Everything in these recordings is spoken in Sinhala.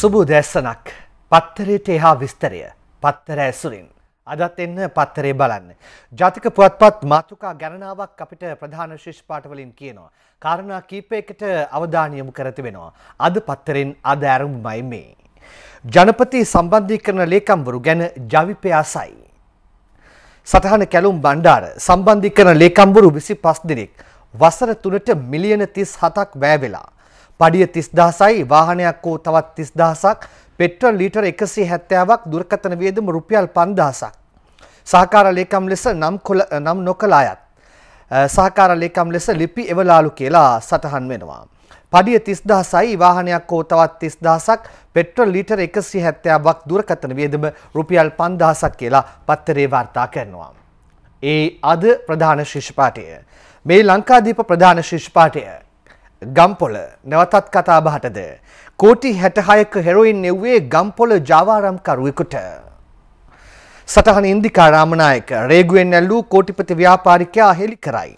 සුබූ දැස්සනක් පත්තරයට එහා විස්තරය පත්තර ඇසුරින්. අදත් එන්න පත්තරේ බලන්න. ජාතික පුවත්පත් මාතෘකා ගණනාවක් අපිට ප්‍රධාන ශිෂ්පාටවලින් කියනවා. කාරණා කීපයකට අවධානයමු කරතිබෙනවා. අද පත්තරෙන් අද ඇරුම්මයි මේ. ජනපති සම්බන්ධී කරන ලේකම්වරු ගැන ජවිපයාසයි. සටහන කැලුම් බණ්ඩාර සම්බන්ධි කරන ලේකම්වරු විසි පස් දෙනෙක්. වසර තුනට මිලියන තිස් හතක් වැෑවෙලා. පඩිය 30000යි වාහනයක් වූ තවත් 30000ක් පෙට්‍රල් ලීටර 170ක් දුරකථන වියදම රුපියල් 5000ක් සහකාර ලේකම් ලෙස නම් නම් නොකළ අයත් සහකාර ලේකම් ලෙස ලිපි එවලාලු කියලා සටහන් වෙනවා. පඩිය 30000යි වාහනයක් හෝ තවත් 30000ක් පෙට්‍රල් ලීටර 170ක් දුරකථන වියදම රුපියල් 5000ක් කියලා පත්තරේ වාර්තා කරනවා. ඒ අද ප්‍රධාන ශිෂ්‍ය පාඨය. මේ ලංකාදීප ප්‍රධාන ශිෂ්‍ය පාඨය. ගම්පොල නැවතත් කතා බහටද කෝටි 66ක හෙරොයින් නෙව්වේ ගම්පොල ජාවාරම්කරුවෙකුට සටහන ඉන්දිකා රාමනායක රේගුවෙන් ඇල්ලූ කෝටිපති ව්‍යාපාරිකයා හෙළි කරයි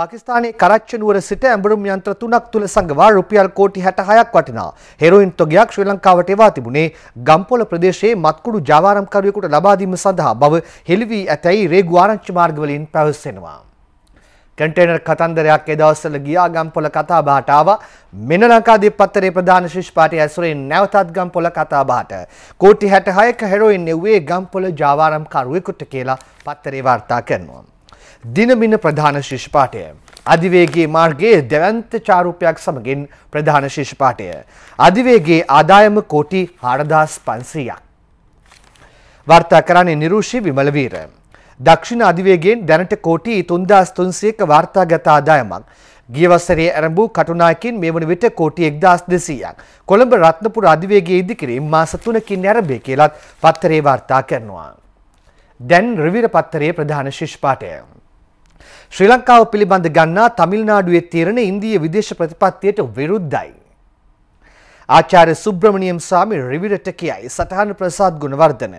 පාකිස්ානයේ කරච්ච නුවර සිට ඇඹරුම් යන්ත්‍ර තුනක් තුළ සඟවා රුපියල් කෝටි 66ක් වටිනා හෙරොයින් තොගයක් ශ්‍රී ලංකාවට එවා තිබුණේ ගම්පොල ප්‍රදේශයේ මත්කුඩු ජාවාරම්කරුවෙකුට ලබා දීම සඳහා බව හෙළි වී ඇතැයි රේගු ආරංචි මාර්ගවලින් පැවසෙනවා කටේනර් කතන්දරයක් එදවස්සල ගියා ගම්පොල කතා බාටාව මෙන ලංකාදී පත්තරේ ප්‍රධාන ශිෂ්පාටය ඇසුරෙන් නැවතත් ගම්පොල කතා බාට. කෝටි හැට හයක හෙරෝයින් එව්වේ ගම්පොල ජාවාරම් කරුවෙකුට කියලා පත්තරේ වාර්තා කරනවා. දිනබින ප්‍රධාන ශිෂ්පාටය. අධිවේගේ මාර්ගයේ දෙවන්ත චාරුපයක් සමගින් ප්‍රධාන ශිෂ්පාටය. අධිවේගේ ආදායම කෝටි හාරදාස් පන්සීයක්. වර්තා කරන්නේ නිරූෂී විමලවීරය. දක්ෂිණ අධිවේගයෙන් දැනට කෝටි 3300ක වාර්තාගත ආදායමක්. ගිය වසරේ ආරම්භ වූ කටුනායකින් මේ වන විට කෝටි 1200ක්. කොළඹ රත්නපුර අධිවේගයේ ඉදිකිරීම මාස 3කින් ආරම්භය කියලත් පත්තරේ වාර්තා කරනවා. දැන් රිවිර පත්තරේ ප්‍රධාන ශිෂ්පාඨය. ශ්‍රී ලංකාව පිළිබඳ ගන්නා තමිල්නාඩුවේ තීරණ ඉන්දීය විදේශ ප්‍රතිපත්තියට විරුද්ධයි. ආචාර්ය සුබ්‍රමණියම් ස්වාමි රිවිරට කියයි සටහන ප්‍රසාද් ගුණවර්ධන.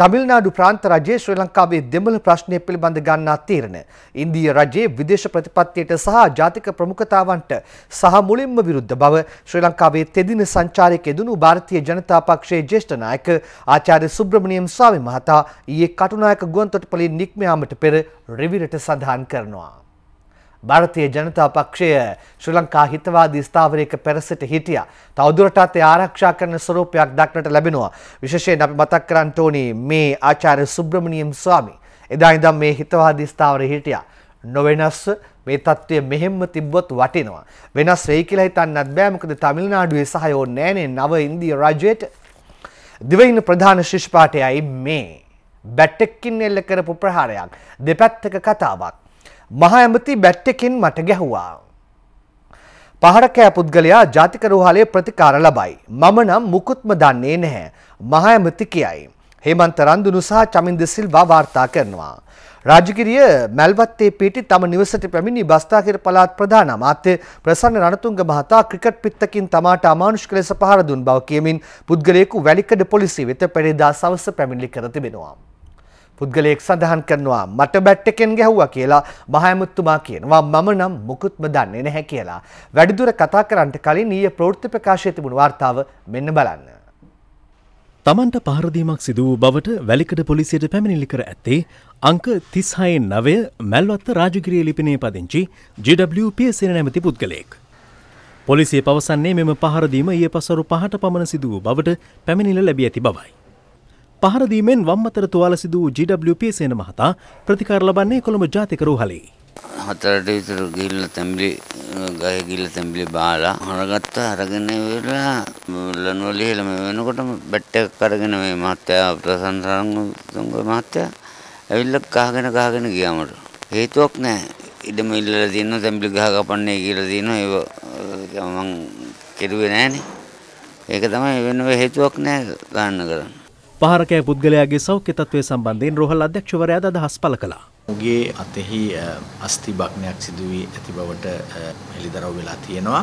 තමිල්නාඩු ප්‍රාන්ත රජයේ ශ්‍රී ලංකාවේ දෙමළ ප්‍රශ්නය පිළිබඳ ගන්නා තීරණ ඉන්දීය රජයේ විදේශ ප්‍රතිපත්තියට සහ ජාතික ප්‍රමුඛතාවන්ට සහ මුලින්ම විරුද්ධ බව ශ්‍රී ලංකාවේ තෙදින සංචාරයක යෙදුණු ಭಾರತೀಯ ජනතා පක්ෂයේ ජ්‍යෙෂ්ඨ නායක ආචාර්ය සුබ්‍රමණියම් ස්වාමී මහතා ඊයේ කටුනායක ගුවන්තොටුපළේ නික්ම යාමට පෙර රෙවිරට සඳහන් කරනවා භාරතය ජනතා පක්ෂය ශ්‍රී ලංකා හිතවාදී ස්ථාවරයක පෙරසිට හිටියා. තවදුරටත් ඒ ආරක්ෂා කරන ස්වරූපයක් දක්නට ලැබෙනවා. විශේෂයෙන් අපි මතක් කරන්න ඕනේ මේ ආචාර්ය සුබ්‍රමණියම් ස්වාමී. එදා ඉඳන් මේ හිතවාදී ස්ථාවරේ හිටියා. නොවෙනස් මේ தත්ත්වය මෙහෙම්ම තිබ්බොත් වටිනවා. වෙනස් වෙයි කියලා හිතන්නත් බෑ මොකද තමිල්නාඩුවේ සහයෝ නැනේ නව ඉන්දිය රාජ්‍යයට. දිවයින ප්‍රධාන ශිෂ්පාඨයයි මේ. බැට් එකකින් එල්ල කරපු ප්‍රහාරයක්. දෙපැත්තක කතාවක්. මහ ඇමති බැට් එකෙන් මට ගැහුවා. පහර කෑ පුද්ගලයා ජාතික රෝහලේ ප්‍රතිකාර ලබයි. මම නම් මුකුත්ම දන්නේ නැහැ. මහ ඇමති කියයි. හේමන්ත රන්දුනු සහ චමින්ද සිල්වා වාර්තා කරනවා. රාජකීය මැල්වත්තේ පිටි තම නිවසට පැමිණි බස්තාකිර පළාත් ප්‍රධාන අමාත්‍ය ප්‍රසන්න රණතුංග මහතා ක්‍රිකට් පිත්තකින් තමාට අමානුෂික ලෙස පහර දුන් බව කියමින් පුද්ගලයෙකු වැලිකඩ පොලිසිය වෙත පෙරේදා සවස පැමිණිලි කර තිබෙනවා. පුද්ගලයෙක් සඳහන් කරනවා මට බැට්ටකෙන් ගැහුවා කියලා මහයමුත්තුමා කියනවා මම නම් මුකුත්ම දන්නේ නැහැ කියලා. වැඩිදුර කතා කරන්නට කලින් ඊයේ ප්‍රවෘත්ති ප්‍රකාශයේ තිබුණු වාර්තාව මෙන්න බලන්න. තමන්ට පහරදීමක් සිදු වූ බවට වැලිකඩ පොලිසියට පැමිණිලි කර ඇත්තේ අංක 36 9 මැල්වත්ත රාජගිරිය ලිපිනේ පදිංචි GW පියසේන නැමැති පුද්ගලයෙක්. පොලිසිය පවසන්නේ මෙම පහරදීම ඊයේ පසරු 5ට පමණ සිදු වූ බවට පැමිණිල්ල ලැබී ඇති බවයි. පහරදීමෙන් වම්මතර තුවාල සිදූ GWP සේන මහතා ප්‍රතිකාර ලබන්නේ කොළඹ ජාතික රෝහලේ. හතරට විතර ගිල්ල තැම්බිලි ගය ගිල්ල තැම්බිලි බාලා හරගත්තා අරගෙන වෙලා ලනවල ඉහෙලම වෙනකොට බැට් එකක් අරගෙන මේ මහත්තයා ප්‍රසන්න රංගතුංග මහත්තයා ඇවිල්ලා කහගෙන කහගෙන ගියා මට හේතුවක් නැහැ ඉඩම ඉල්ලලා තියෙනවා තැම්බිලි ගහ කපන්නේ කියලා තියෙනවා ඒක මම කෙරුවේ නැහනේ ඒක තමයි වෙනව හේතුවක් නැහැ ගන්න කරන්නේ පහරකෑ පුද්ගලයාගේ සෞඛ්‍ය තත්වය සම්බන්ධයෙන් රෝහල් අධ්‍යක්ෂවරයාද අදහස් පළ කළා. ඔහුගේ අතෙහි අස්ථි භග්නයක් සිදු වී ඇති බවට හෙළිදරව් වෙලා තියෙනවා.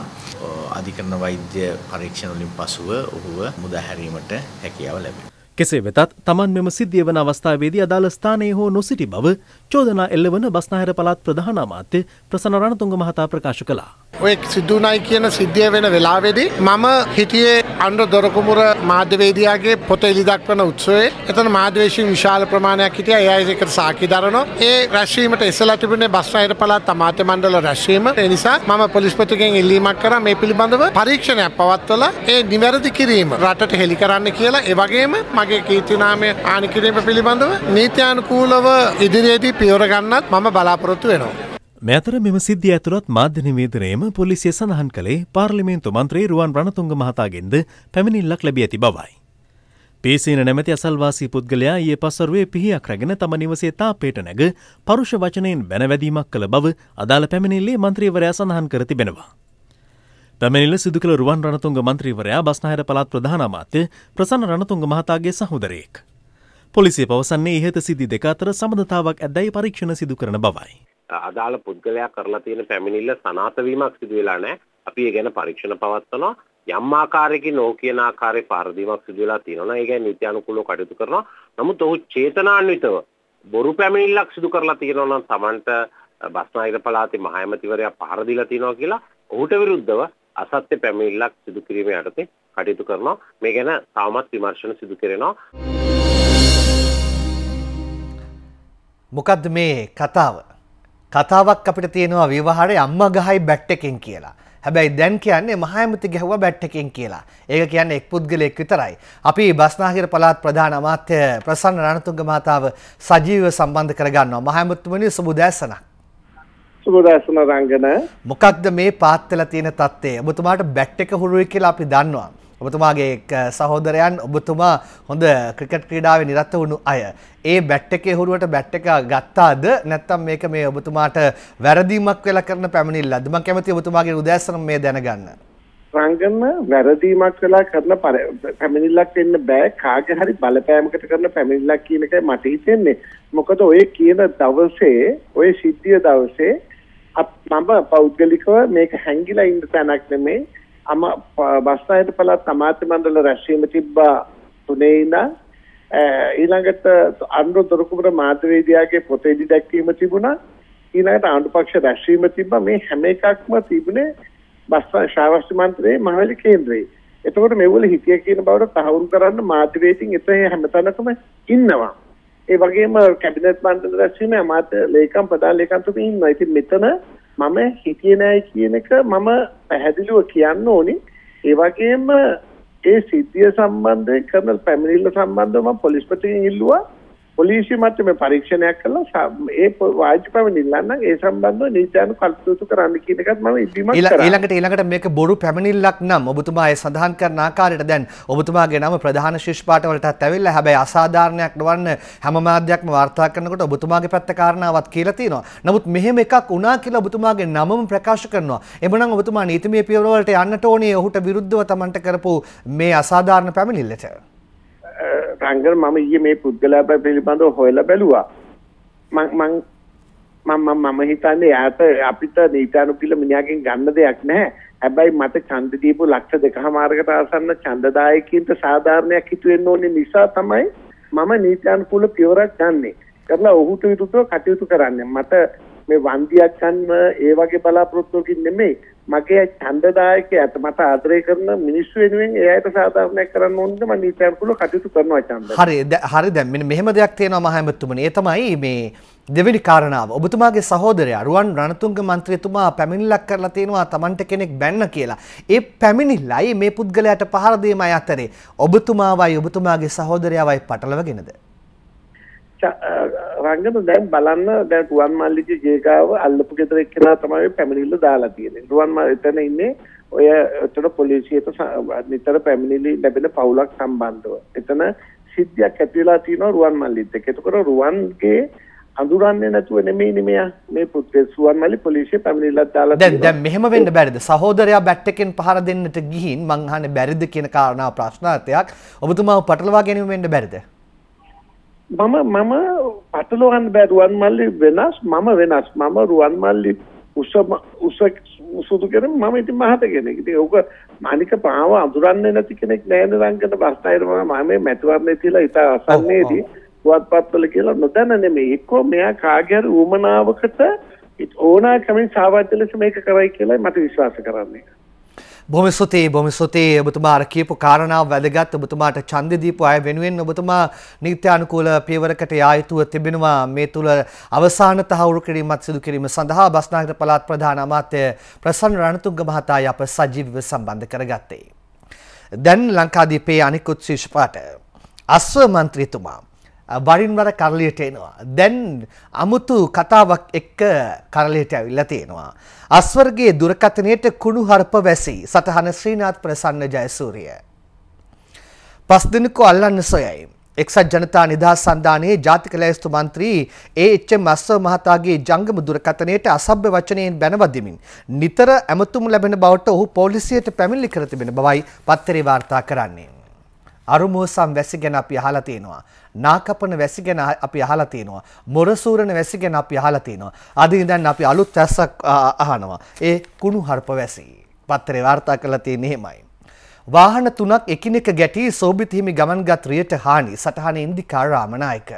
අධිකරණ වෛද්‍ය පරීක්ෂණ වලින් පසුව ඔහුව මුදා හැරීමට හැකියාව ලැබේ. කෙසේ වෙතත් Taman මෙම සිද්ධිය වන අවස්ථාවේදී අදාළ ස්ථානයේ හෝ නොසිටි බව චෝදනා එල්ලවන බස්නාහිර පළාත් ප්‍රධාන අමාත්‍ය ප්‍රසන්න රණතුංග මහතා ප්‍රකාශ කළා. ඔය සිද්ධුනයි කියන සිද්ධිය වෙන වෙලාවේදී මම හිටියේ අනුර දොරකුමුර මාධ්‍යවේදියාගේ පොත එලි දක්වන උත්සවයේ එතන මාධ්‍යවේශීන් විශාල ප්‍රමාණයක් හිටියා. ඒ අය ඒකට සාකි දරනවා. ඒ රැස්වීමට ඉස්සලා තිබුණේ බස්නාහිර පළාත් අමාත්‍ය මණ්ඩල රැස්වීම. ඒ නිසා මම පොලිස්පතිගෙන් ඉල්ලීමක් කරා මේ පිළිබඳව පරීක්ෂණයක් පවත්වලා ඒ නිවැරදි කිරීම රටට හෙළි කරන්න කියලා ඒ වගේම මගේ කීර්තිනාමය හානි කිරීම පිළිබඳව නීත්‍යානුකූලව ඉදිරියේදී පියවරගන්නත් මම බලාපොරොත්තු වෙනවා. මෙතර මෙම සිද්ධිය ඇතුළත් මාධ්‍ය නිවේදනයේම පොලිසිය සඳහන් කළේ පාර්ලිමේන්තු මන්ත්‍රී රුවන් රණතුංග මහතාගෙන්ද පැමිණිල්ලක් ලැබී ඇති බවයි. පීසීන නැමැති අසල්වාසී පුද්ගලයා ඊයේ පසරුවේ පිහියක් රැගෙන තම නිවසේ තාපයට නැග පරුෂ වචනයෙන් බැනවැදීමක් කළ බව අදාළ පැමිණිල්ලේ මන්ත්‍රීවරයා සඳහන් කර තිබෙනවා. පැමිණිල්ල සිදු කළ රුවන් රණතුංග මන්ත්‍රීවරයා බස්නාහිර පළාත් ප්‍රධාන අමාත්‍ය ප්‍රසන්න රණතුංග මහතාගේ සහෝදරයෙක්. පොලිසිය පවසන්නේ ඉහත සිදි දෙක අතර සබඳතාවක් ඇදැයි පරීක්ෂණ සිදු කරන බවයි. අදාළ පුද්ගලයා කරලා තියෙන පැමිණිල්ල සනාතවීමක් සිදු වෙලා නැහැ. අපි ඒ ගැන පරීක්ෂණ පවත්වනවා. යම් ආකාරයකින් නෝ කියන ආකාරයේ පරදීමක් සිදු වෙලා තියෙනවා. ඒ කියන්නේ නීත්‍යානුකූලව කටයුතු කරනවා. නමුත් ඔහු චේතනාන්විතව බොරු පැමිණිල්ලක් සිදු කරලා තියෙනවා නම් Tamanට බස්නාහිර පළාතේ මහඇමතිවරයා පහර දීලා තියෙනවා කියලා ඔහුට විරුද්ධව අසත්‍ය පැමිණිල්ලක් සිදු කිරීම යටතේ කටයුතු කරනවා. මේ ගැන තාමත් විමර්ශන සිදු කරනවා. මොකක්ද මේ කතාව. කතාවක් අපිට තියෙනවා විවාහරය අම්ම ගහයි බැට්ටකෙන් කියලා. හැබැයි දැන් කියන්නේ මහයමති ගැහුව බැට්ටකෙන් කියලා. ඒක කියන්නේ එක් පුද්ගලයෙක් විතරයි. අපි බස්නාහිර පළාත් ප්‍රධාන අමාත්‍ය ප්‍රසන්න රණතුංග මහතාව සජීව සම්බන්ධ කරගන්නවා. මහයමතුමනි සුබ දැසනක්. සුබ දැසන රංගන. මොකක්ද මේ පාත්තල තියෙන තත්ත්වය? ඔබතුමාට බැට් එක හුරුයි කියලා අපි දන්නවා. ඔබතුමාගේ සහෝදරයන් ඔබතුමා හොඳ ක්‍රිකට් ක්‍රීඩාව නිරත්ත වුණු අය. ඒ බැට් එකේ හුරුවට බැට් එක ගත්තාද නැත්තම් මේක මේ ඔබතුමාට වැරදීමක් වෙලා කරන පැමිණිල්ලද මම කැමති ඔබතුමාගේ උදෑසන මේ දැනගන්න. රංගම වැරදීමක් වෙලා කරන පැමිණිල්ලක් වෙන්න බෑ කාගේ හරි බලපෑමකට කරන පැමිණිල්ලක් කියන එකයි මට හිතෙන්නේ. මොකද ඔය කියන දවසේ ඔය සිද්ධිය දවසේ මම පෞද්ගලිකව මේක හැංගිලා ඉන්න තැනක් නෙමෙයි අම බස්නායට පළත් අමාත්‍ය මණ්ඩල රැස්වීම තිබ්බා තුනේ ඉඳන් ඊළඟට අනුර දොරකුඹර මාධ්‍යවේදියාගේ පොතේදී දැක්වීම තිබුණා ඊළඟට ආණ්ඩුපක්ෂ රැස්වීම තිබ්බා මේ හැම එකක්ම තිබුණේ බස්නා ශාස්ත්‍ර මන්ත්‍රයේ මහවැලි කේන්ද්‍රයේ එතකොට මෙවල හිතිය කියන බවට තහවුරු කරන්න මාධ්‍යවේදින් එතන හැමතැනකම ඉන්නවා. ඒ වගේම කැබිනට් මණ්ඩල රැස්වීමේ අමාත්‍ය ලේකම් ප්‍රධාන ලේකම්තුමී ඉන්නවා. ඉතින් මෙතන මම හිතියේ නෑ කියන එක මම පැහැදිලිව කියන්න ඕනේ. ඒ වගේම ඒ සිද්ධිය සම්බන්ධයෙන් කර්නල් පැමිණිල්ල සම්බන්ධව මම පොලිස්පතිගෙන් ඉල්ලුවා පොලිසිය මට්ටමේ පරීක්ෂණයක් කළා ඒ වාජි පැමිණිල්ලන්න ඒ සම්බන්ධව නීත්‍යානු කල්පතුතු කරන්න කියන එකත් මම ඉදිරිමත් කරා ඊළඟට ඊළඟට මේක බොරු පැමිණිල්ලක් නම් ඔබතුමා ඒ සඳහන් කරන ආකාරයට දැන් ඔබතුමාගේ නම ප්‍රධාන ශිෂ්පාටවලටත් ඇවිල්ලා හැබැයි අසාධාරණයක් නොවන්න හැම මාධ්‍යයක්ම වාර්තා කරනකොට ඔබතුමාගේ පැත්ත කාරණාවක් කියලා තියෙනවා නමුත් මෙහෙම එකක් වුණා කියලා ඔබතුමාගේ නමම ප්‍රකාශ කරනවා එමනම් ඔබතුමා නීතිමය පියවර වලට යන්නට ඕනේ ඔහුට විරුද්ධව තමන්ට කරපු මේ අසාධාරණ පැමිණිල්ලට රංගන මම ඊයේ මේ පුද්ගලයා පිළිබඳව හොයලා බැලුවා. මං මං මම මම හිතන්නේ යාට අපිට නීතානුකූල මිනිහාගෙන් ගන්න දෙයක් නැහැ. හැබැයි මට ඡන්ද දීපු ලක්ෂ දෙකමාරකට ආසන්න ඡන්දදායකින්ට සාධාරණයක් හිතු වෙන්න ඕනේ නිසා තමයි මම නීතානුකූල පියවරක් ගන්නෙ. කරලා ඔහුට විරුද්ධව කටයුතු කරන්නේ. මට මේ වන්දියක් ගන්න ඒ වගේ බලාපොරොත්තුකින් නෙමෙයි. මගේ ඡන්දදායකයාට මට ආදරය කරන මිනිස්සු වෙනුවෙන් ඒ අයට සාධාරණයක් කරන්න ඕනද මම ඊටම්කුල කටයුතු කරනවා ඡන්ද. හරි හරි දැන් මෙන්න මෙහෙම දෙයක් තියෙනවා මහමතුමනි. ඒ තමයි මේ දෙවෙනි කාරණාව. ඔබතුමාගේ සහෝදරයා රුවන් රණතුංග මන්ත්‍රීතුමා පැමිණිල්ලක් කරලා තියෙනවා Tamanට කෙනෙක් බැන්න කියලා. ඒ පැමිණිල්ලයි මේ පුද්ගලයාට පහර දීම අතරේ ඔබතුමාවයි ඔබතුමාගේ සහෝදරයාවයි පටලවගෙනද? රංගන දැන් බලන්න දැන් රුවන් මල්ලිගේ ගේගාව අල්ලපු ගෙදර එක්කෙනා තමයි පැමිණිල්ල දාලා තියෙන්නේ. රුවන් මල් එතන ඉන්නේ ඔය එතන පොලිසියට නිතර පැමිණිලි ලැබෙන පවුලක් සම්බන්ධව. එතන සිද්ධියක් ඇති වෙලා තියෙනවා රුවන් මල්ලිත් එක්ක. ඒකතර රුවන්ගේ අඳුරන්නේ නැතුව නෙමෙයි මෙයා මේ පුත්‍රය රුවන් මල්ලි පොලිසිය පැමිණිල්ලක් දාලා දැන් දැන් මෙහෙම වෙන්න බැරිද? සහෝදරයා බැට් එකෙන් පහර දෙන්නට ගිහින් මං අහන්නේ බැරිද කියන කාරණා ප්‍රශ්නාර්ථයක්. ඔබතුමාව පටලවා ගැනීම වෙන්න බැරිද? මම මම පටලවන්න බෑ රුවන්මල්ලි වෙනස් මම වෙනස් මම රුවන්මල්ලි උස උස උසුදු කරන මම ඉතින් මහත කෙනෙක්. ඉතින් ඕක මානික පාව අඳුරන්නේ නැති කෙනෙක් නෑන රංගන බස්තයිර මම මේ මැතිවරණේ තියලා ඉත අසන්නේදී පුවත්පත්වල කියලා නොදන්න නෙමෙයි. එක්කෝ මෙයා කාගේ හරි උමනාවකට ඕනා කමෙන් සාවාජ්‍ය ලෙස මේක කරයි කියලා මට විශ්වාස කරන්නේ. බොම සොතේ බොම සොතේ ඔබතුමා අර කියපු කාරණාව වැදගත් ඔබතුමාට ඡන්ද දීපු අය වෙනුවෙන් ඔබතුමා නීත්‍යානුකූල පියවරකට යා යුතුව තිබෙනවා මේ තුල අවසාන තහවුරු කිරීමත් සිදු කිරීම සඳහා බස්නාහිර පළාත් ප්‍රධාන අමාත්‍ය ප්‍රසන්න රණතුංග මහතායි අප සජීවව සම්බන්ධ කරගත්තේ. දැන් ලංකාදීපේ අනිකුත් ශිෂ්පාට අස්ව මන්ත්‍රීතුමා වරින්වර කරලියට එනවා. දැන් අමුතු කතාවක් එක්ක කරලියට ඇවිල්ලා තියෙනවා. අස්වර්ගයේ දුරකථනයට කුණු හරප වැසි සටහන ශ්‍රීනාත් ප්‍රසන්න ජයසූරිය. පස් දිනකෝ අල්ලන්න සොයයි. එක්සත් ජනතා නිදහස් සන්ධානයේ ජාතික ලැයිස්තු මන්ත්‍රී ඒ.එච්. මස්ව මහතාගේ ජංගම දුරකථනයට අසභ්‍ය වචනයෙන් බැනවදිමින් නිතර ඇමතුම් ලැබෙන බවට ඔහු පොලිසියට පැමිණිලි කර තිබෙන බවයි පත්තරේ වාර්තා කරන්නේ. අරුමෝසම් වැසි ගැන අපි අහලා තියෙනවා. නාකපන වැසි ගැන අපි අහලා තියෙනවා. මොරසූරණ වැසි ගැන අපි අහලා තියෙනවා. අද ඉඳන් අපි අලුත් වැස්සක් අහනවා. ඒ කුණු හර්ප වැසි. පත්තරේ වාර්තා කරලා තියෙන්නේ එහෙමයි. වාහන තුනක් එකිනෙක ගැටී සෝබිත හිමි ගමන්ගත් රියට හානි සටහන ඉන්දිකා රාමනායක.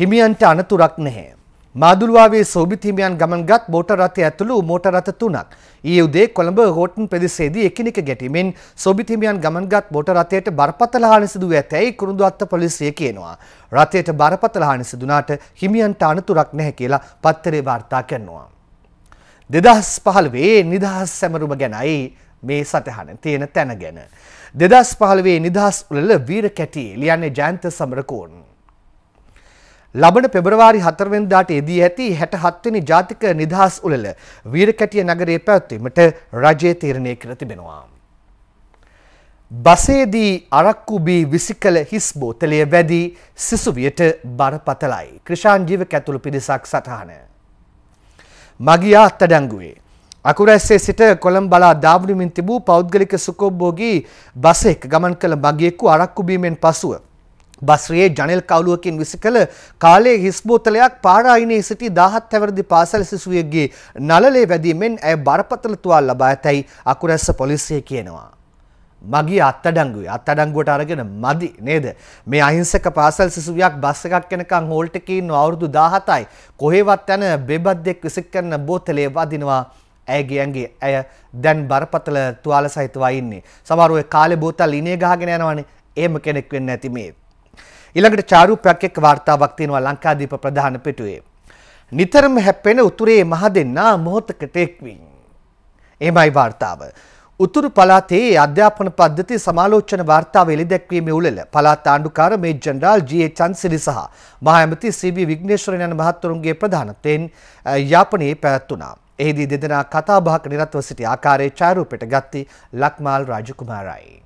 හිමියන්ට අනතුරක් නැහැ. මාදුළුවාවේ සෝබිත් හිමියන් ගමන්ගත් මෝටර රථය ඇතුළු මෝටර රථ තුනක් ඊයේ උදේ කොළඹ හෝටන් ප්‍රදේශයේදී එකිනෙක ගැටීමෙන් සෝබිත් හිමියන් ගමන්ගත් මෝටර රථයට බරපතල හානි සිදු ඇතැයි කුරුඳුවත්ත පොලිසිය කියනවා. රථයට බරපතල හානි සිදුනාට හිමියන්ට අනතුරක් නැහැ කියලා පත්තරේ වාර්තා කරනවා. 2015 නිදහස් සැමරුම ගැනයි මේ සටහන තියෙන තැන ගැන. 2015 නිදහස් උළෙල වීර කැටි ලියන්නේ ජයන්ත සමරකෝන්. ලබන පෙබරවාරි හතරවෙනිදාට එදී ඇති 67වෙනි ජාතික නිදහස් උළෙල වීරකැටිය නගරයේ පැවැත්වීමට රජය තීරණය කර තිබෙනවා. බසේදී අරක්කු බී විසිකල හිස් බෝතලය වැඩි සිසුවියට බරපතලයි. ක්‍රිෂාන් ජීවක ඇතුළු පිරිසක් සටහන. මගියා අත්අඩංගුවේ අකුරැස්සේ සිට කොළම් බලා ධාවනමින් තිබූ පෞද්ගලික සුකෝබ්බෝගී බස එක් ගමන් කළ මගියෙක්කු අරක්කු බීමෙන් පසුව බස්රියේ ජනෙල් කවුලුවකින් විසි කළ කාලයේ හිස්බෝතලයක් පාරායිනයේ සිටි දාහත් ඇවරදි පාසල් සිසුවියගේ නලලේ වැදීමෙන් ඇය බරපතලතුවා ලබා ඇතැයි අකුරැස්ස පොලිසිය කියනවා. මගේ අත්තඩංගුයි අත්තඩංගුවට අරගෙන මදි නේද මේ අහිංසක පාසල් සිසුවියක් බස් එකක් යනකම් හෝල්ට් එකේ ඉන්න අවුරුදු 17යි කොහෙවත් යන බෙබද්දෙක් විසි කරන බෝතලේ වදිනවා ඇයගේ ඇගේ ඇය දැන් බරපතල තුවාල සහිතව ඉන්නේ සමහර ඔය කාලේ බෝතල් ඉනේ ගහගෙන යනවනේ එහෙම කෙනෙක් වෙන්න ඇති මේ ඊළඟට චාරූපයක් එක්ක වාර්තාවක් තියෙනවා ලංකාදීප ප්‍රධාන පිටුවේ. නිතරම හැප්පෙන උතුරේ මහ දෙන්නා මොහොතකට එක්වින්. එමයි වාර්තාව. උතුරු පළාතේ අධ්‍යාපන පද්ධති සමාලෝචන වාර්තාව එළිදැක්වීමේ උළෙල පළාත් ආණ්ඩුකාර මේ ජනරාල් ජී.ඒ. චන්සිරි සහ මහාඇමති සී.බී. විග්නේශ්වරන් යන මහත්වරුන්ගේ ප්‍රධානත්වයෙන් යාපනයේ පැවැත්වුණා. එහිදී දෙදෙනා කතාබහක නිරත්ව සිටි ආකාරයේ ඡායාරූපයට ගත්ති ලක්මාල් රාජකුමාරයි.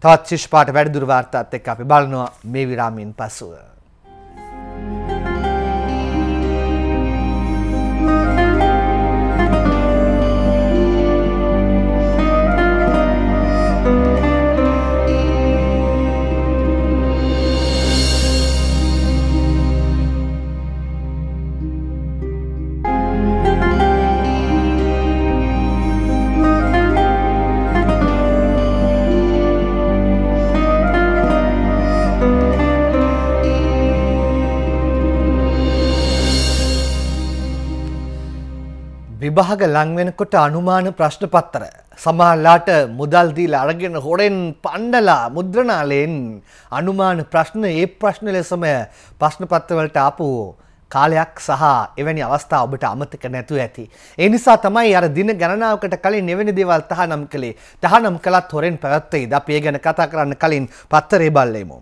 තවත් ශිෂ්පාට වැඩදුර වාර්තාත් එක්ක අපි බලනවා මේ විරාමයෙන් පසුව. විභාග ලංවෙනකොට අනුමාන ප්‍රශ්න පත්තර. සමහල්ලාට මුදල්දීල අරගෙන හොරෙන් පණ්ඩලා මුද්‍රනාලයෙන් අනුමාන ප්‍රශ්න ඒ ප්‍රශ්න ලෙසම ප්‍රශ්නපත්තවලට ආපු කාලයක් සහ එවැනි අවස්ථා ඔබට අමතක නැතුව ඇති. ඒ නිසා තමයි අර දින ගණනාවකට කලින් එවැනි දේවල් තහනම් කළේ. තහනම් කළත් හොරෙන් පැවැත්වෙයිද අපි ඒ ගැන කතා කරන්න කලින් පත්තරේ බල්ලෙමු.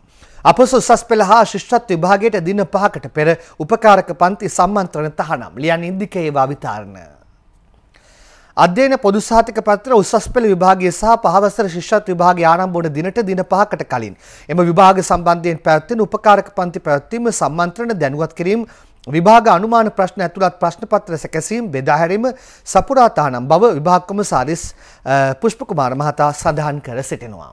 අප සුසස් පෙළ හා ශිෂ්ත්ව විභාගයට දින පහකට පෙර උපකාරක පන්ති සම්මන්ත්‍රණ තහනම් ලියන් ඉන්දික ඒවා විතාරණය. අධ්‍යයන පොදු සහතික පත්‍ර උසස් පෙළ විභාගය සහ පහවසර ශිෂ්‍යත් විභාගය ආරම්භ වන දිනට දින 5කට කලින් එම විභාග සම්බන්ධයෙන් පැවැත්වෙන උපකාරක පන්ති පැවැත්වීම සම්මන්ත්‍රණ දැනුවත් කිරීම විභාග අනුමාන ප්‍රශ්න ඇතුළත් ප්‍රශ්න පත්‍ර සැකසීම බෙදා හැරීම සපුරා තහනම් බව විභාග කොමසාරිස් පුෂ්පකුමාර මහතා සඳහන් කර සිටිනවා.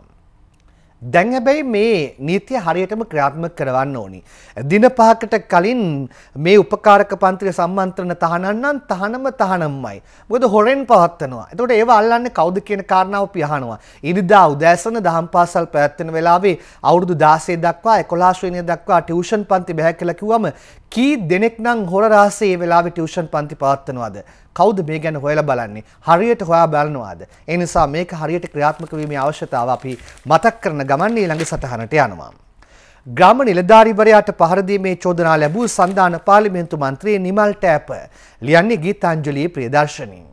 දැන් හැබැයි මේ නීතිය හරියටම ක්‍රියාත්මක කරවන්න ඕනි. දින පහකට කලින් මේ උපකාරක පන්තිය සම්මන්ත්‍රණ තහනම් නම් තහනම තහනම්මයි. මොකද හොරෙන් පවත්වනවා. එතකොට ඒව අල්ලන්නේ කවුද කියන කාරණාව අපි අහනවා. ඉරිදා උදෑසන දහම් පාසල් පැවැත්වෙන වෙලාවේ අවුරුදු 16 දක්වා 11 ශ්‍රේණිය දක්වා ටියුෂන් පන්ති බැහැ කියලා කිව්වම කී දෙනෙක් නම් හොර රහසේ මේ වෙලාවේ ටියුෂන් පන්ති පවත්වනවද? කවුද මේ ගැන හොයලා බලන්නේ හරියට හොයා බලනවාද ඒ නිසා මේක හරියට ක්‍රියාත්මක වීමේ අවශ්‍යතාව අපි මතක් කරන ගමන් ඊළඟ සටහනට යනවා ග්‍රාම නිලධාරිවරයාට පහර දීමේ චෝදනා ලැබූ සන්දාන පාර්ලිමේන්තු මන්ත්‍රී නිමල් ටෑප ලියන්නේ ගීතාංජලි ප්‍රියදර්ශනී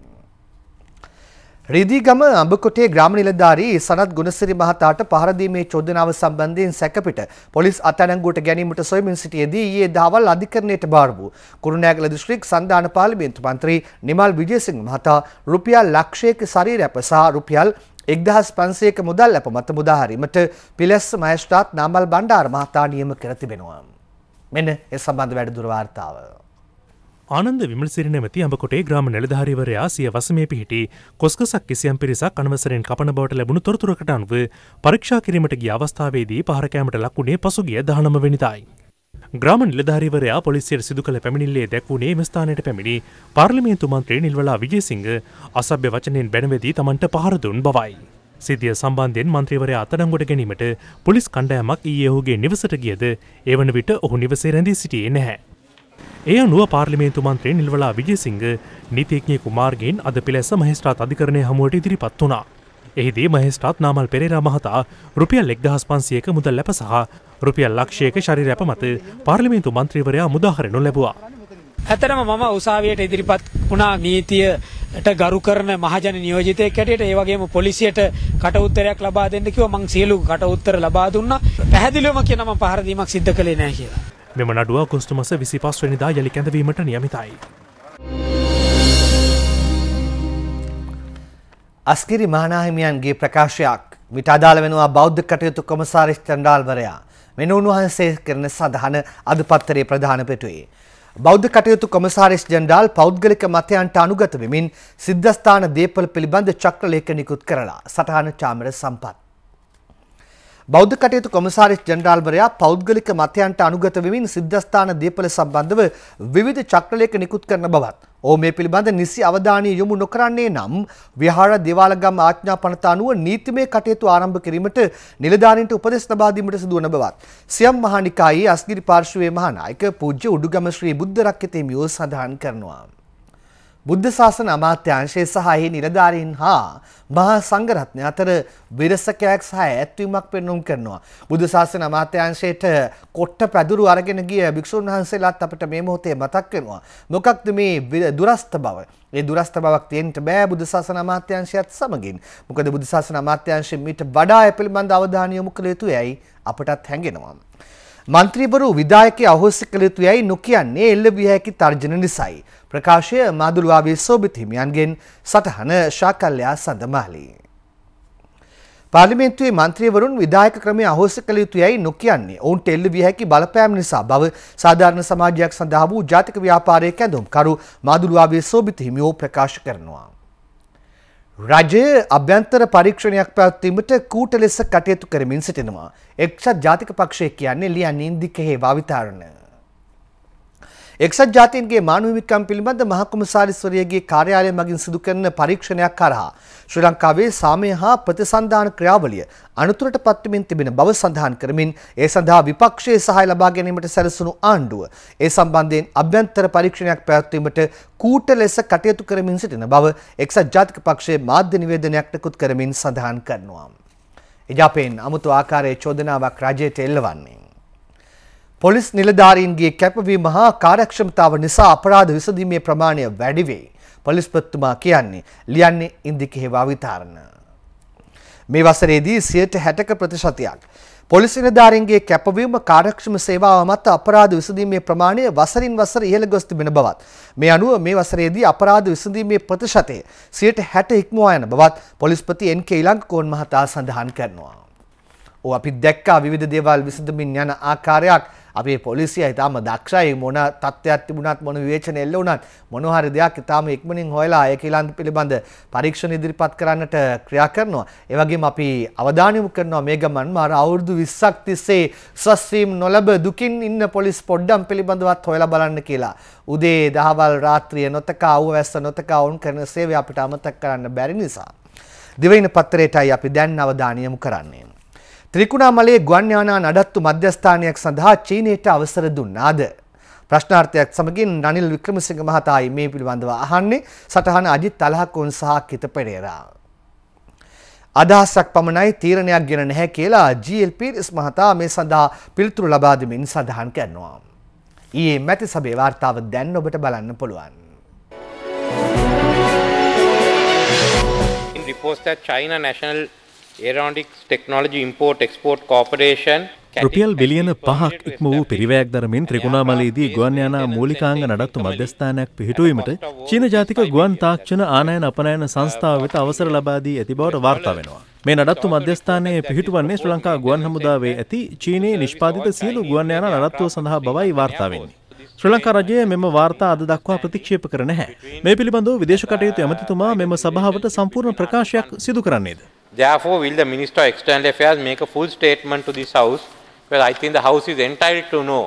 රිදිගම අඹකොටේ ග්‍රාම නිලධාරී සනත් ගුණසිරි මහතාට පහර දීමේ චෝදනාව සම්බන්ධයෙන් සැකපිට පොලිස් අත්අඩංගුවට ගැනීමට සොයමින් සිටියේදී ඊයේ දහවල් අධිකරණයට බාර වූ කුරුණෑගල දිස්ත්‍රික් සන්දාන පාර්ලිමේන්තු මන්ත්‍රී නිමල් විජේසිංහ මහතා රුපියල් ලක්ෂයක ශරීර අප සහ රුපියල් එක්දහස් පන්සයක මුදල් අප මත මුදාහරීමට පිලෙස් මයෂ්ටාත් නාමල් බණ්ඩාර මහතා නියම කර තිබෙනවා. මෙන්න ඒ සම්බන්ධ වැඩිදුර වාර්තාව. ආනන්ද විමල්සිරි නැමති අඹකොටේ ග්‍රාම නිලධාරීවරයා සිය වසමේ පිහිටි කොස්කසක් කිසියම් පිරිසක් අනවසරෙන් කපන බවට ලැබුණු තොරතුරකට අනුව පරීක්ෂා කිරීමට ගිය අවස්ථාවේදී පහරකෑමට ලක්ුණේ පසුගිය දහනම වෙනිදායි. ග්‍රාම නිලධාරීවරයා පොලිසියට සිදු කළ පැමිණිල්ලේ දැක්වුණේ ස්ථානයට පැමිණි පාර්ලිමේන්තු මන්ත්‍රී නිල්වලා විජේසිංහ අසභ්‍ය වචනෙන් බැනවෙදී තමන්ට පහර දුන් බවයි. සිදිය සම්බන්ධයෙන් මන්ත්‍රීවරය අතඩංගොට ගැනීමට පොලිස් කණ්ඩෑමක් ඊයහුගේ නිවසට ගියද එවන විට ඔහු නිවසේ රැඳී සිටියේ නැහැ. එය නුව පාර්ලිමේන්තු මන්ත්‍රී නිල්වලා විජයසිංහ නීතිඥයෙකු මාර්ගයෙන් අද පිලැස්ස මහේස්ත්‍රාත් අධිකරණය හමුවට ඉදිරිපත් වුණා. එහිදී මහේස්ත්‍රාත් නාමල් පෙරේරා මහතා රුපියල් 1500ක මුදල් ලැබ සහ රුපියල් ලක්ෂයක ශරීර ඇප මත පාර්ලිමේන්තු මන්ත්‍රීවරයා මුදාහරණු ලැබුවා. ඇතරම මම උසාවියට ඉදිරිපත් වුණා නීතියට ගරු කරන මහජන නියෝජිතයෙක් හැටියට ඒ වගේම පොලිසියට කටඋත්තරයක් ලබා දෙන්න කිව්වා මං සියලු කටඋත්තර ලබා දුන්නා. පැහැදිලිවම කියනවා මම පහර දීමක් සිද්ධ කළේ නැහැ කියලා. මෙම නඩුව කොස්තුමස විසි පස් වනිදා යළි කැඳවීමට නියමිතයි. අස්කිරි මහනාහිමියන්ගේ ප්‍රකාශයක් මිට අදාළ වෙනවා බෞද්ධ කටයුතු කොමසාරිස් චන්ඩාල්වරයා මෙන උන්වහන්සේ කරන සඳහන අද පත්තරේ ප්‍රධාන පෙටුවේ. බෞද්ධ කටයුතු කොමසාරිස් ජන්ඩාල් පෞද්ගලික මතයන්ට අනුගත වෙමින් සිද්ධස්ථාන දේපල පිළිබඳ චක්‍රලේඛ නිකුත් කරලා සටහන චාමර සම්පත්. බෞද්ධ කටයුතු කොමසාරිස් ජනරාල්වරයා පෞද්ගලික මතයන්ට අනුගත වෙමින් සිද්ධස්ථාන දීපල සම්බන්ධව විවිධ චක්‍රලේඛ නිකුත් කරන බවත් ඕ මේ පිළිබඳ නිසි අවධානය යොමු නොකරන්නේ නම් විහාර දේවාලගම් ආඥාපනත අනුව නීතිමය කටයුතු ආරම්භ කිරීමට නිලධාරීන්ට උපදෙස් ලබා දීමට සිදු වන බවත් සියම් මහානිකායේ අස්ගිරි පාර්ශවයේ මහානායක පූජ්‍ය උඩුගම ශ්‍රී බුද්ධ රක්කිතේ මියෝ සඳහන් කරනවා. බුද්ධ ශාසන අමාත්‍යාංශය සහ එහි නිලධාරීන් හා මහා සංඝරත්නය අතර විරසකයක් සහ ඈත්වීමක් පෙන්වුම් කරනවා. බුද්ධ ශාසන අමාත්‍යාංශයට කොට්ට පැදුරු අරගෙන ගිය භික්ෂුන් වහන්සේලාත් අපිට මේ මොහොතේ මතක් වෙනවා. මොකක්ද මේ දුරස්ත බව? ඒ දුරස්ත බවක් තියෙන්න බෑ බුද්ධ ශාසන අමාත්‍යාංශයත් සමගින්. මොකද බුද්ධ ශාසන අමාත්‍යාංශය මීට වඩා ඒ පිළිබඳ අවධානය යොමු කළ යුතු යයි අපටත් හැඟෙනවා. මන්ත්‍රීවරු විධායකය අහෝසි කළ යුතු යයි නොකියන්නේ එල්ල විය හැකි තර්ජන නිසායි. ප්‍රකාශය මාදුළුවාවේ සෝභිත හිමියන්ගෙන් සටහන ශාකල්‍යා සඳමාලී. පාලිමේන්තුවේ මන්ත්‍රීවරුන් විධායක ක්‍රමය අහෝසි කළ යුතුයයි නොකියන්නේ ඔවුන්ට එල්ල විය හැකි බලපෑම් නිසා බව සාධාරණ සමාජයක් සඳහා වූ ජාතික ව්‍යාපාරයේ කැඳවුම්කරු මාදුළුවාවේ සෝබිත හිමියෝ ප්‍රකාශ කරනවා. රජය අභ්‍යන්තර පරීක්ෂණයක් පැවැත්වීමට කූට ලෙස කටයුතු කරමින් සිටිනවා. එක්ෂත් ජාතික පක්ෂය කියන්නේ ලියන්නේ ඉන්දිකෙහි භාවිතාරණ. එක්සත් ජාතීන්ගේ මානව හිමිකම් පිළිබඳ මහකොමසාරිස්වරියගේ කාර්යාලය මගින් සිදු කරන පරීක්ෂණයක් කරහා ශ්‍රී ලංකාවේ සාමය හා ප්‍රතිසන්ධාන ක්‍රියාවලිය අනතුරට පත්වමින් තිබෙන බව සඳහන් කරමින් ඒ සඳහා විපක්ෂයේ සහාය ලබා ගැනීමට සැලසුණු ආණ්ඩුව ඒ සම්බන්ධයෙන් අභ්‍යන්තර පරීක්ෂණයක් පැවැත්වීමට කූට ලෙස කටයුතු කරමින් සිටින බව එක්සත් ජාතික පක්ෂයේ මාධ්‍ය නිවේදනයක් නිකුත් කරමින් සඳහන් කරනවා. එජාපයෙන් අමුතු ආකාරයේ චෝදනාවක් රජයට එල්ලවන්නේ පොලිස් නිලධාරීන්ගේ කැපවීම හා කාර්යක්ෂමතාව නිසා අපරාධ විසඳීමේ ප්‍රමාණය වැඩි වෙයි. පොලිස්පතිතුමා කියන්නේ ලියන්නේ ඉන්දිකේවා විතාරණ. මේ වසරේදී 60% ප්‍රතිශතයක් පොලිස් නිලධාරීන්ගේ කැපවීම කාර්යක්ෂම සේවාව මත අපරාධ විසඳීමේ ප්‍රමාණය වසරින් වසර ඉහළ ගොස් තිබෙන බවත් මේ අනුව මේ වසරේදී අපරාධ විසඳීමේ ප්‍රතිශතය 60% ඉක්මවා යන බවත් පොලිස්පති එන්.කේ. ඉලංකෝන් මහතා සඳහන් කරනවා. ඔව් අපි දැක්කා විවිධ දේවල් විසඳමින් යන ආකාරයක් අපේ පොලිසිය ඉතාම දක්ෂයි මොන තත්ත්වයක් තිබුණත් මොන විවේචන එල්ල වුණත් මොන හරි දෙයක් ඉතාම ඉක්මනින් හොයලා ඒක ඊළඟ පිළිබඳ පරීක්ෂණ ඉදිරිපත් කරන්නට ක්‍රියා කරනවා. ඒ වගේම අපි අවධානය යොමු කරනවා මේ ගමන් මාර අවුරුදු 20ක් තිස්සේ ස්වස්ත්‍රීම් නොලබ දුකින් ඉන්න පොලිස් පොඩ්ඩම් පිළිබඳවත් හොයලා බලන්න කියලා. උදේ දහවල් රාත්‍රිය නොතකා අවවැස්ස නොතකා වුන් කරන සේවය අපිට අමතක කරන්න බැරි නිසා. දිවයින පත්‍රයටයි අපි දැන් අවධානය යොමු කරන්නේ. ත්‍රිකුණාමලයේ ගුවන්යානා නඩත්තු මධ්‍යස්ථානයක් සඳහා චීනයට අවසර දුන්නාද? ප්‍රශ්නාර්ථයක් සමගින් රනිල් වික්‍රමසිංහ මහතායි මේ පිළිබඳව අහන්නේ සටහන අජිත් අලහකුන් සහ කිත පෙරේරා. අදහසක් පමණයි තීරණයක් ගෙන නැහැ කියලා GL පීරිස් මහතා මේ සඳහා පිළිතුරු ලබා දෙමින් සඳහන් කරනවා. ඊයේ මැති සභේ වාර්තාව දැන් ඔබට බලන්න පුළුවන්. reports that China national රුපියල් බිලියන පහක් ඉක්ම වූ පිරිවයක් දරමින් ත්‍රිකුණාමලයේදී ගුවන්යානා මූලිකාංග නඩත්තු මධ්‍යස්ථානයක් පිහිටුවීමට චීන ජාතික ගුවන් තාක්ෂණ ආනයන අපනයන සංස්ථාවට අවසර ලබාදී ඇති බවට වාර්තා වෙනවා. මේ නඩත්තු මධ්‍යස්ථානයේ පිහිටුවන්නේ ශ්‍රී ලංකා ගුවන් හමුදාවේ ඇති චීනයේ නිෂ්පාදිත සියලු ගුවන් යානා නඩත්තුව සඳහා බවයි වාර්තා වෙන්නේ. ශ්‍රී ලංකා රජය මෙම වාර්තා අද දක්වා ප්‍රතික්ෂේප කර නැහැ. මේ පිළිබඳව විදේශ කටයුතු ඇමතිතුමා මෙම සභාවට සම්පූර්ණ ප්‍රකාශයක් සිදු කරන්නේද? Therefore, will the Minister of External Affairs make a full statement to this House? Well, I think the House is entitled to know.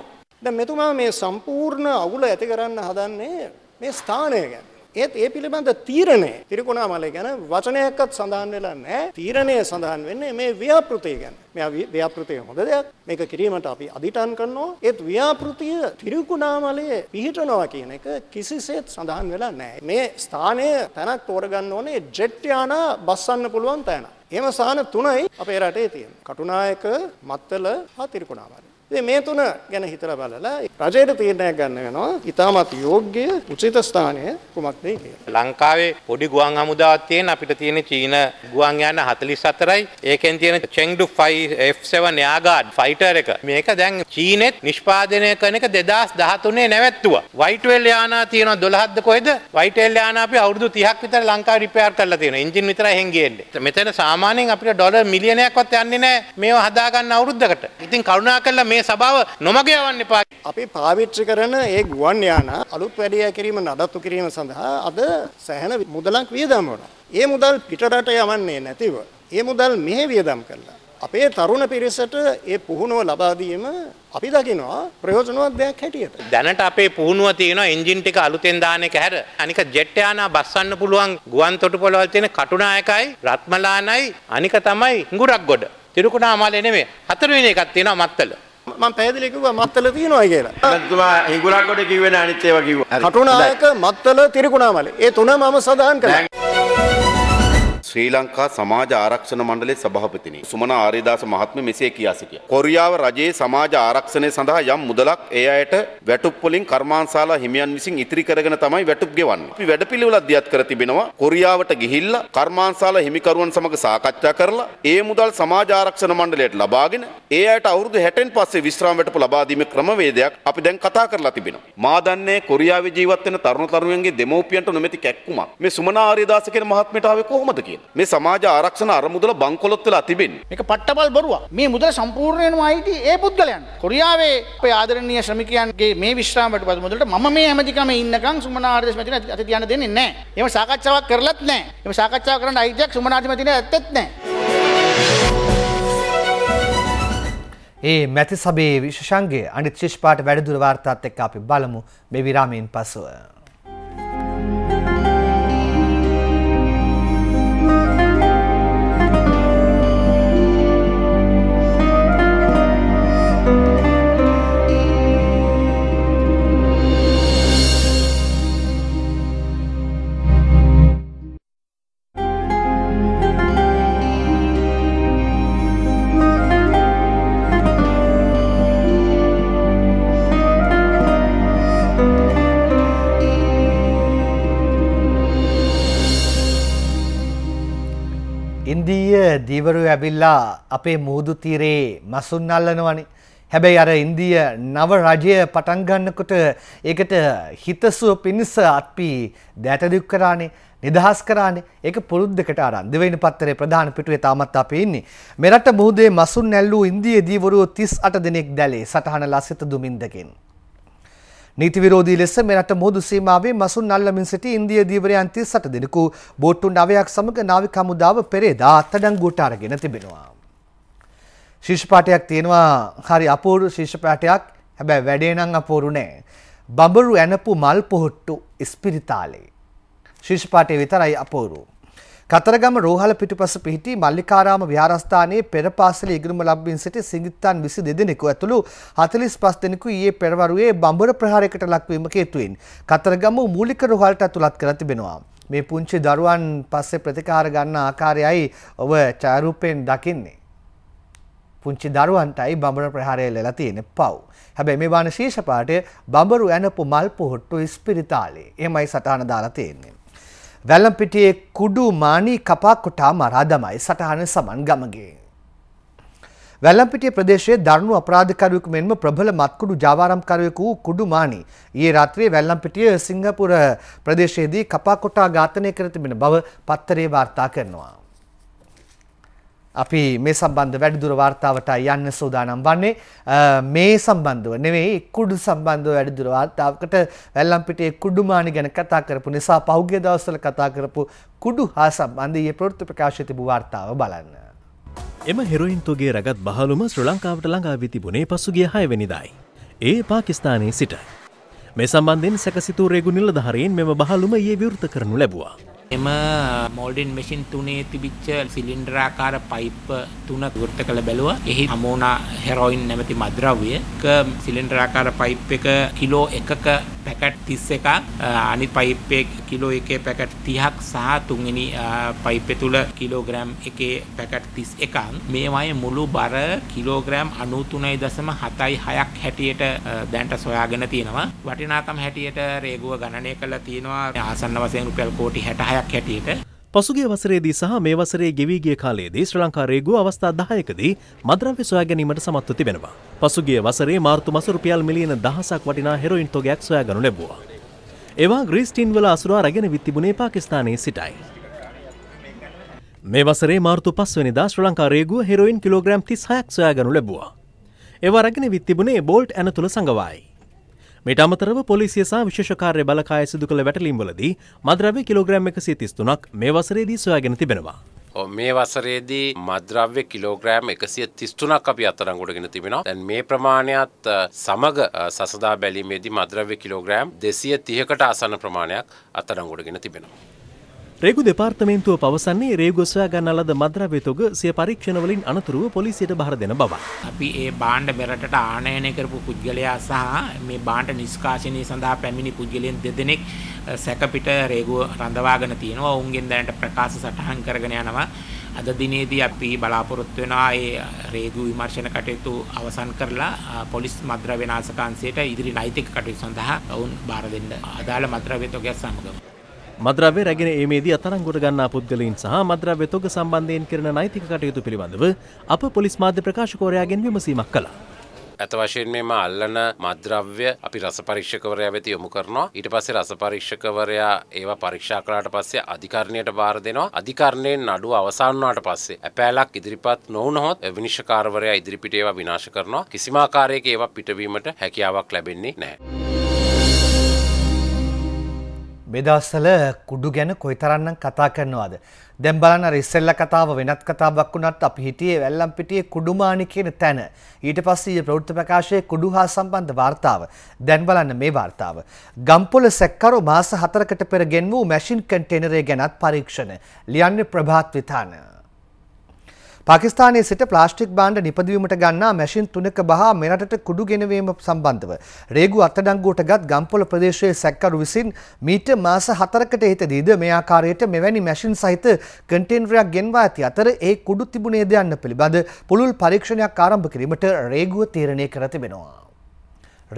දැන් මෙතුමා මේ සම්පූර්ණ අවුල ඇති කරන්න හදන්නේ මේ ස්ථානය ගැන. ඒත් ඒ පිළිබඳ තීරණය තිරිකුණාමලය ගැන වචනයක්වත් සඳහන් වෙලා නැහැ. තීරණය සඳහන් වෙන්නේ මේ ව්‍යාපෘතිය ගැන. මේ ව්‍යාපෘතිය හොඳ දෙයක්. මේක කිරීමට අපි අදිටන් කරනවා. ඒත් ව්‍යාපෘතිය තිරිකුණාමලයේ පිහිටනවා කියන එක කිසිසේත් සඳහන් වෙලා නැහැ. මේ ස්ථානය තැනක් තෝරගන්න ඕනේ ජෙට් යාන බස්සන්න පුළුවන් තැන. එහෙම සාන තුනයි අපේ රටේ තියෙන්නේ. කටුනායක, මත්තල හා තිරිකුණාමලය. ඉතින් මේ තුන ගැන හිතලා බලලා රජයට තීරණයක් ගන්න වෙනවා. ඊටමත් යෝග්‍ය උචිත ස්ථානය කුමක්ද කියලා. ලංකාවේ පොඩි ගුවන් හමුදාවක් තියෙන අපිට තියෙන චීන ගුවන් යාන 44යි. ඒකෙන් තියෙන Chengdu 5 F7 Yaguard fighter එක. මේක දැන් චීනෙත් නිෂ්පාදනය කරන එක 2013 නැවැත්තුවා. Y12 යානා තියෙනවා 12ක්ද කොහෙද? Y12 යානා අපි අවුරුදු 30ක් විතර ලංකාවේ රිපෙයාර් කරලා තියෙනවා. එන්ජින් විතරයි හැංගියෙන්නේ. මෙතන සාමාන්‍යයෙන් අපිට ඩොලර් මිලියනයක්වත් යන්නේ නැහැ මේව හදාගන්න අවුරුද්දකට. ඉතින් කරුණාකරලා මේ සභාව නොමග යවන්න එපා. අපි පාවිච්චි කරන ඒ ගුවන් යාන අලුත් වැඩියා කිරීම නඩත්තු කිරීම සඳහා අද සැහැණ මුදලක් වියදම් වුණා. ඒ මුදල් පිටරට යවන්නේ නැතිව ඒ මුදල් මෙහි වියදම් කළා. අපේ තරුණ පිරිසට ඒ පුහුණුව ලබා දීම අපි දකිනවා ප්‍රයෝජනවත් දෙයක් හැටියට. දැනට අපේ පුහුණුව තියෙනවා එන්ජින් ටික අලුතෙන් දාන එක හැර අනික ජෙට් යානා බස්සන්න පුළුවන් ගුවන් තොටුපළවල් තියෙන කටුනායකයි රත්මලානයි අනික තමයි ගුරක්ගොඩ. තිරුකුණාමාලේ නෙමෙයි. හතරවෙනි එකක් තියෙනවා මත්තල. මම පැහැදිලි කිව්වා මත්තල තියෙනවා කියලා. මතුමා හිඟුරක්කොඩ කිව්වේ නෑ අනිත් ඒවා කිව්වා. කටුනායක මත්තල තිරිකුණාමලේ. ඒ තුන මම සඳහන් කළා. ශ්‍රී ලංකා සමාජ ආරක්ෂණ මණ්ඩලයේ සභාපතිනි සුමන ආරියදාස මහත්මිය මෙසේ කියා සිටියා. කොරියාව රජයේ සමාජ ආරක්ෂණය සඳහා යම් මුදලක් ඒ අයට වැටුප් වලින් කර්මාන්තශාලා හිමියන් විසින් ඉතිරි කරගෙන තමයි වැටුප් ගෙවන්නේ. අපි වැඩපිළිවෙලක් දියත් කර තිබෙනවා. කොරියාවට ගිහිල්ලා කර්මාන්තශාලා හිමිකරුවන් සමග සාකච්ඡා කරලා ඒ මුදල් සමාජ ආරක්ෂණ මණ්ඩලයට ලබාගෙන ඒ අයට අවුරුදු 60න් පස්සේ විශ්‍රාම වැටුප ලබා දීමේ ක්‍රමවේදයක් අපි දැන් කතා කරලා තිබෙනවා. මා දන්නේ කොරියාවේ ජීවත් වෙන තරුණ තරුණියන්ගේ දෙමව්පියන්ට නොමැති කැක්කුමක්. මේ සුමන ආරියදාස කියන මහත්මියට ආවේ කොහොමද කියලා. මේ සමාජ ආරක්ෂණ අරමුදල බංකොලොත් වෙලා තිබෙන්නේ. මේක පට්ටබල් බොරුවක්. මේ මුදල සම්පූර්ණයෙන්ම අයිති ඒ පුද්ගලයන්. කොරියාවේ අපේ ආදරණීය ශ්‍රමිකයන්ගේ මේ විශ්‍රාමයට පසු මුදලට මම මේ හැමදිකම ඉන්නකම් සුමනාර්දේශ මැතින අත තියන්න දෙන්නේ නැහැ. එහෙම සාකච්ඡාවක් කරලත් නැහැ. එහෙම සාකච්ඡාව කරන්න අයිතියක් සුමනාර්දේශ මැතින ඇත්තෙත් නැහැ. ඒ මැති සභයේ විශෂංගයේ අනිත් ශිෂ්පාට වැඩිදුර වාර්තාත් එක්ක අපි බලමු මේ විරාමයෙන් පසුව. ධාරීවරු ඇවිල්ලා අපේ මුහුදු තීරේ මසුන් අල්ලනවනේ. හැබැයි අර ඉන්දිය නව රජය පටන් ගන්නකොට ඒකට හිතසුව පිණිස අපි දැටදුක් කරානේ නිදහස් කරානේ ඒක පුරුද්දකට අරන් දෙවෙනි පත්තරේ ප්‍රධාන පිටුවේ තාමත් අපි ඉන්නේ මෙරට මුහුදේ මසුන් නැල්ලූ ඉන්දියේ දීවරුව 38 දිනක් දැලේ සටහන ලසිත දුමින්දකින් නීති විරෝධී ලෙස මෙරට මුහුදු සීමාවේ මසුන් අල්ලමින් සිටි ඉන්දිය දීවරයන් 38 දෙනෙකු බෝට්ටු 9ක් සමග නාවික හමුදාව පෙරේදා අත්අඩංගුවට අරගෙන තිබෙනවා. ශිෂ්‍යපාඨයක් තියෙනවා හරි අපූර්ව ශිෂ්‍යපාඨයක්. හැබැයි වැඩේ නම් අපූර්ව නෑ. බඹරු ඇනපු මල් පොහොට්ටු ඉස්පිරිතාලේ. ශිෂ්‍යපාඨය විතරයි අපූර්ව. කතරගම රෝහල පිටුපස පිහිටි මල්ලිකාරාම විහාරස්ථානයේ පෙර පාසල ඉගෙනුම ලබමින් සිටි සිඟිත්තන් 22 දෙනෙකු ඇතුළු 45 දෙනෙකු ඊයේ පෙරවරුවේ බඹර ප්‍රහාරයකට ලක්වීම හේතුවෙන් කතරගම මූලික රෝහලට ඇතුළත් කර තිබෙනවා. මේ පුංචි දරුවන් පස්සේ ප්‍රතිකාර ගන්න ආකාරයයි ඔබ ඡායාරූපයෙන් දකින්නේ. පුංචි දරුවන්ටයි බඹර ප්‍රහාරය ලැබලා තියෙන පව්. හැබැයි මේ වාන ශීර්ෂ පාඩය බඹරු යනපු මල් පොහොට්ටු ඉස්පිරිතාලේ. එහෙමයි සටහන දාලා තියෙන්නේ. වැල්ලම්පිටියේ කුඩු මානී කපා කොටා මරා දමයි සටහන සමන් ගමගේ. වැල්ලම්පිටිය ප්‍රදේශයේ දරුණු අපරාධකරුවෙකු මෙන්ම ප්‍රබල මත්කුඩු ජාවාරම්කරුවෙකු වූ කුඩු මානි ඊයේ රාත්‍රියේ වැල්ලම්පිටිය සිංහපුර ප්‍රදේශයේදී කපා කොටා ඝාතනය කර තිබෙන බව පත්තරේ වාර්තා කරනවා. අපි මේ සම්බන්ධ වැඩිදුර වාර්තාවට යන්න සූදානම් වන්නේ මේ සම්බන්ධව නෙවෙයි කුඩු සම්බන්ධව වැඩිදුර වාර්තාවකට වැල්ලම්පිටියේ කුඩුමානි ගැන කතා කරපු නිසා පහුගිය දවස්වල කතා කරපු කුඩු හා සම්බන්ධ ඊයේ ප්‍රවෘත්ති ප්‍රකාශය තිබු වාර්තාව බලන්න. එම හෙරොයින්තුගේ රගත් බහලුම ශ්‍රී ලංකාවට ළඟා වී තිබුණේ පසුගිය 6 වෙනිදායි. ඒ පාකිස්තානයේ සිටයි. මේ සම්බන්ධයෙන් සැකසිතූ රේගු නිලධාරීන් මෙම බහලුම ඊයේ විවෘත කරනු ලැබුවා. එම මෝල්ඩින් මැෂින් තුනේ තිබිච්ච සිලින්ඩරාකාර පයිප් තුන විවෘත කළ බැලුවා. එහි අමෝනා හෙරොයින් නැමැති මද්‍රව්‍යක සිලින්ඩරාකාර පයිප් එක කිලෝ 1ක පැකට් 31ක් අනිත් පයිප් එකේ කිලෝ 1කේ පැකට් 30ක් සහ තුන්වෙනි පයිප් එක තුල කිලෝග්‍රෑම් 1කේ පැකට් 31ක් මේවායේ මුළු බර කිලෝග්‍රෑම් 93.76ක් හැටියට දැන්ට සොයාගෙන තියෙනවා වටිනාකම හැටියට රේගුව ගණනය කළා තියෙනවා ආසන්න වශයෙන් රුපියල් කෝටි 66ක් දෙයක් හැටියට පසුගේ වසරේදී සහ මේ වසරේ ගෙවීගේ කාලයේදී ශ්‍ර ලංකාරේගු අවස්ථා දායකදී මද්‍රව්‍ය සොයාගැනීමට සමත්ව තිබෙනවා. පසුගේ වසරේ මාර්තු මස රුපියල් මිලියන දහසක් වටිනා හෙරොයින් තොගයක් සොයාගනු ලැබුවා. ඒවා ග්‍රීස්ටින් වල අසුරා රැගෙන විත් තිබුණේ පාකිස්තානයේ සිටයි. මේ වසරේ මාර්තු පස්වනිදා ශ්‍ර ලංකාරේගුව හෙරොයින් කිලෝග්‍රම් 36ක් සොයාගනු ලැබුවා. ඒවා රැගෙන විත් තිබුණේ බෝල්ට් ඇනතුළ සංගවයි. මෙට අමතරව පොලිසිය සහ විශේෂකාර්ය බලකාය සිදු කළ වැටලීම්වලදී මද්‍රව්‍ය කිලෝග්‍රෑම් 133ක් මේ වසරේදී සොයාගෙන තිබෙනවා. මේ වසරේදී මද්‍රව්‍ය කිලෝග්‍රෑම් එකසිය තිස්තුනක් අපි අතරංගොඩගෙන තිබෙනවා දැන් මේ ප්‍රමාණයත් සමග සසදා බැලීමේදී මද්‍රව්‍ය කිලෝග්‍රෑම් දෙසිය තිහකට අසන්න ප්‍රමාණයක් අතරංගොඩගෙන තිබෙනවා. රේගු දෙපාර්තමේන්තුව පවසන්නේ රේගොස්වයා ගන්නලද මද්‍රව්‍ය තොග සිය පරීක්ෂණවලින් අනතුරුව පොලිසියට බහර දෙන බව. අපි ඒ බාණ්ඩ මෙරටට ආනයනය කරපු පුද්ගලයා සහ මේ බාණ්ඩ නිෂ්කාශනය සඳහා පැමිණි පුද්ගලයන් දෙදෙනෙක් සැකපිට රේගුව රඳවාගෙන තියෙනවා. ඔවුන්ගෙන් දැනට ප්‍රකාශ සටහන් කරගෙන යනවා. අද දිනේදී අපි බලාපොරොත්තු වෙනවා ඒ රේගු විමර්ශන කටයුතු අවසන් කරලා පොලිස් මද්‍රව්‍ය නාශක අංශයට ඉදිරි නෛතික කටයුතු සඳහා ඔවුන් බාර දෙන්න අදාළ මද්‍රව්‍ය තොගයක් සමගම මද්‍රව්‍ය රැගෙන ඒමේදී අතරංගුට ගන්නා පුද්ගලයින් සහ මද්‍රව්‍ය තොග සම්බන්ධයෙන් කරන නෛතික කටයුතු පිළිබඳව අප පොලිස් මාධ්‍ය ප්‍රකාශකෝරයාගෙන් විමසීමක් කළා. ඇත වශයෙන් මෙම අල්ලන මද්‍රව්‍ය අපි රස පරීක්ෂකවරයා වෙත යොමු කරනවා ඊට පස්සේ රස පරීක්ෂකවරයා ඒවා පරීක්ෂා කළාට පස්සේ අධිකරණයට බාර දෙනවා අධිකරණයෙන් නඩුව අවසන් වුණාට පස්සේ අපෑලක් ඉදිරිපත් නොවුනහොත් විනිශ්චයකාරවරයා ඉදිරිපිට ඒවා විනාශ කරනවා කිසිම ආකාරයක ඒවා පිටවීමට හැකියාවක් ලැබෙන්නේ නැහැ බෙදවස්සල කුඩු ගැන කොයිතරන්නම් කතා කරනවාද. දැම් බලන්න අර ඉස්සෙල්ල කතාව වෙනත් කතාවක් වුණත් අපි හිටියේ වැල්ලම් පිටියේ කුඩුමානි කියන තැන. ඊට පස්සේ ප්‍රවෘත්ති ප්‍රකාශයේ කුඩු හා සම්බන්ධ වාර්තාව. දැන් බලන්න මේ වාර්තාව. ගම්පොල සැක්කරු මාස 4කට පෙර ගෙන් වූ මැෂින් කන්ටේනරය ගැනත් පරීක්ෂණ. ලියන්නේ ප්‍රභාත් විතාන. පාකිස්ානයේ සිට ප්ලාස්ටික් බාණ්ඩ නිපදවීමට ගන්නා මැසින් තුනක බහා මෙරටට කුඩු ගෙනවීම සම්බන්ධව. රේගු අත්තඩංගුවට ගත් ගම්පොල ප්‍රදේශයේ සැක්කරු විසින් මීට මාස හතරකට හිතදීද මේ ආකාරයට මෙවැනි මැසින් සහිත කටේන්වරයක් ගෙන්වා ඇති අතර ඒ කුඩු තිබුණේ දයන්න පිළිබඳ පුළුල් පරීක්ෂණයක් ආරම්භ කිරීමට රේගුව තීරණය කර තිබෙනවා.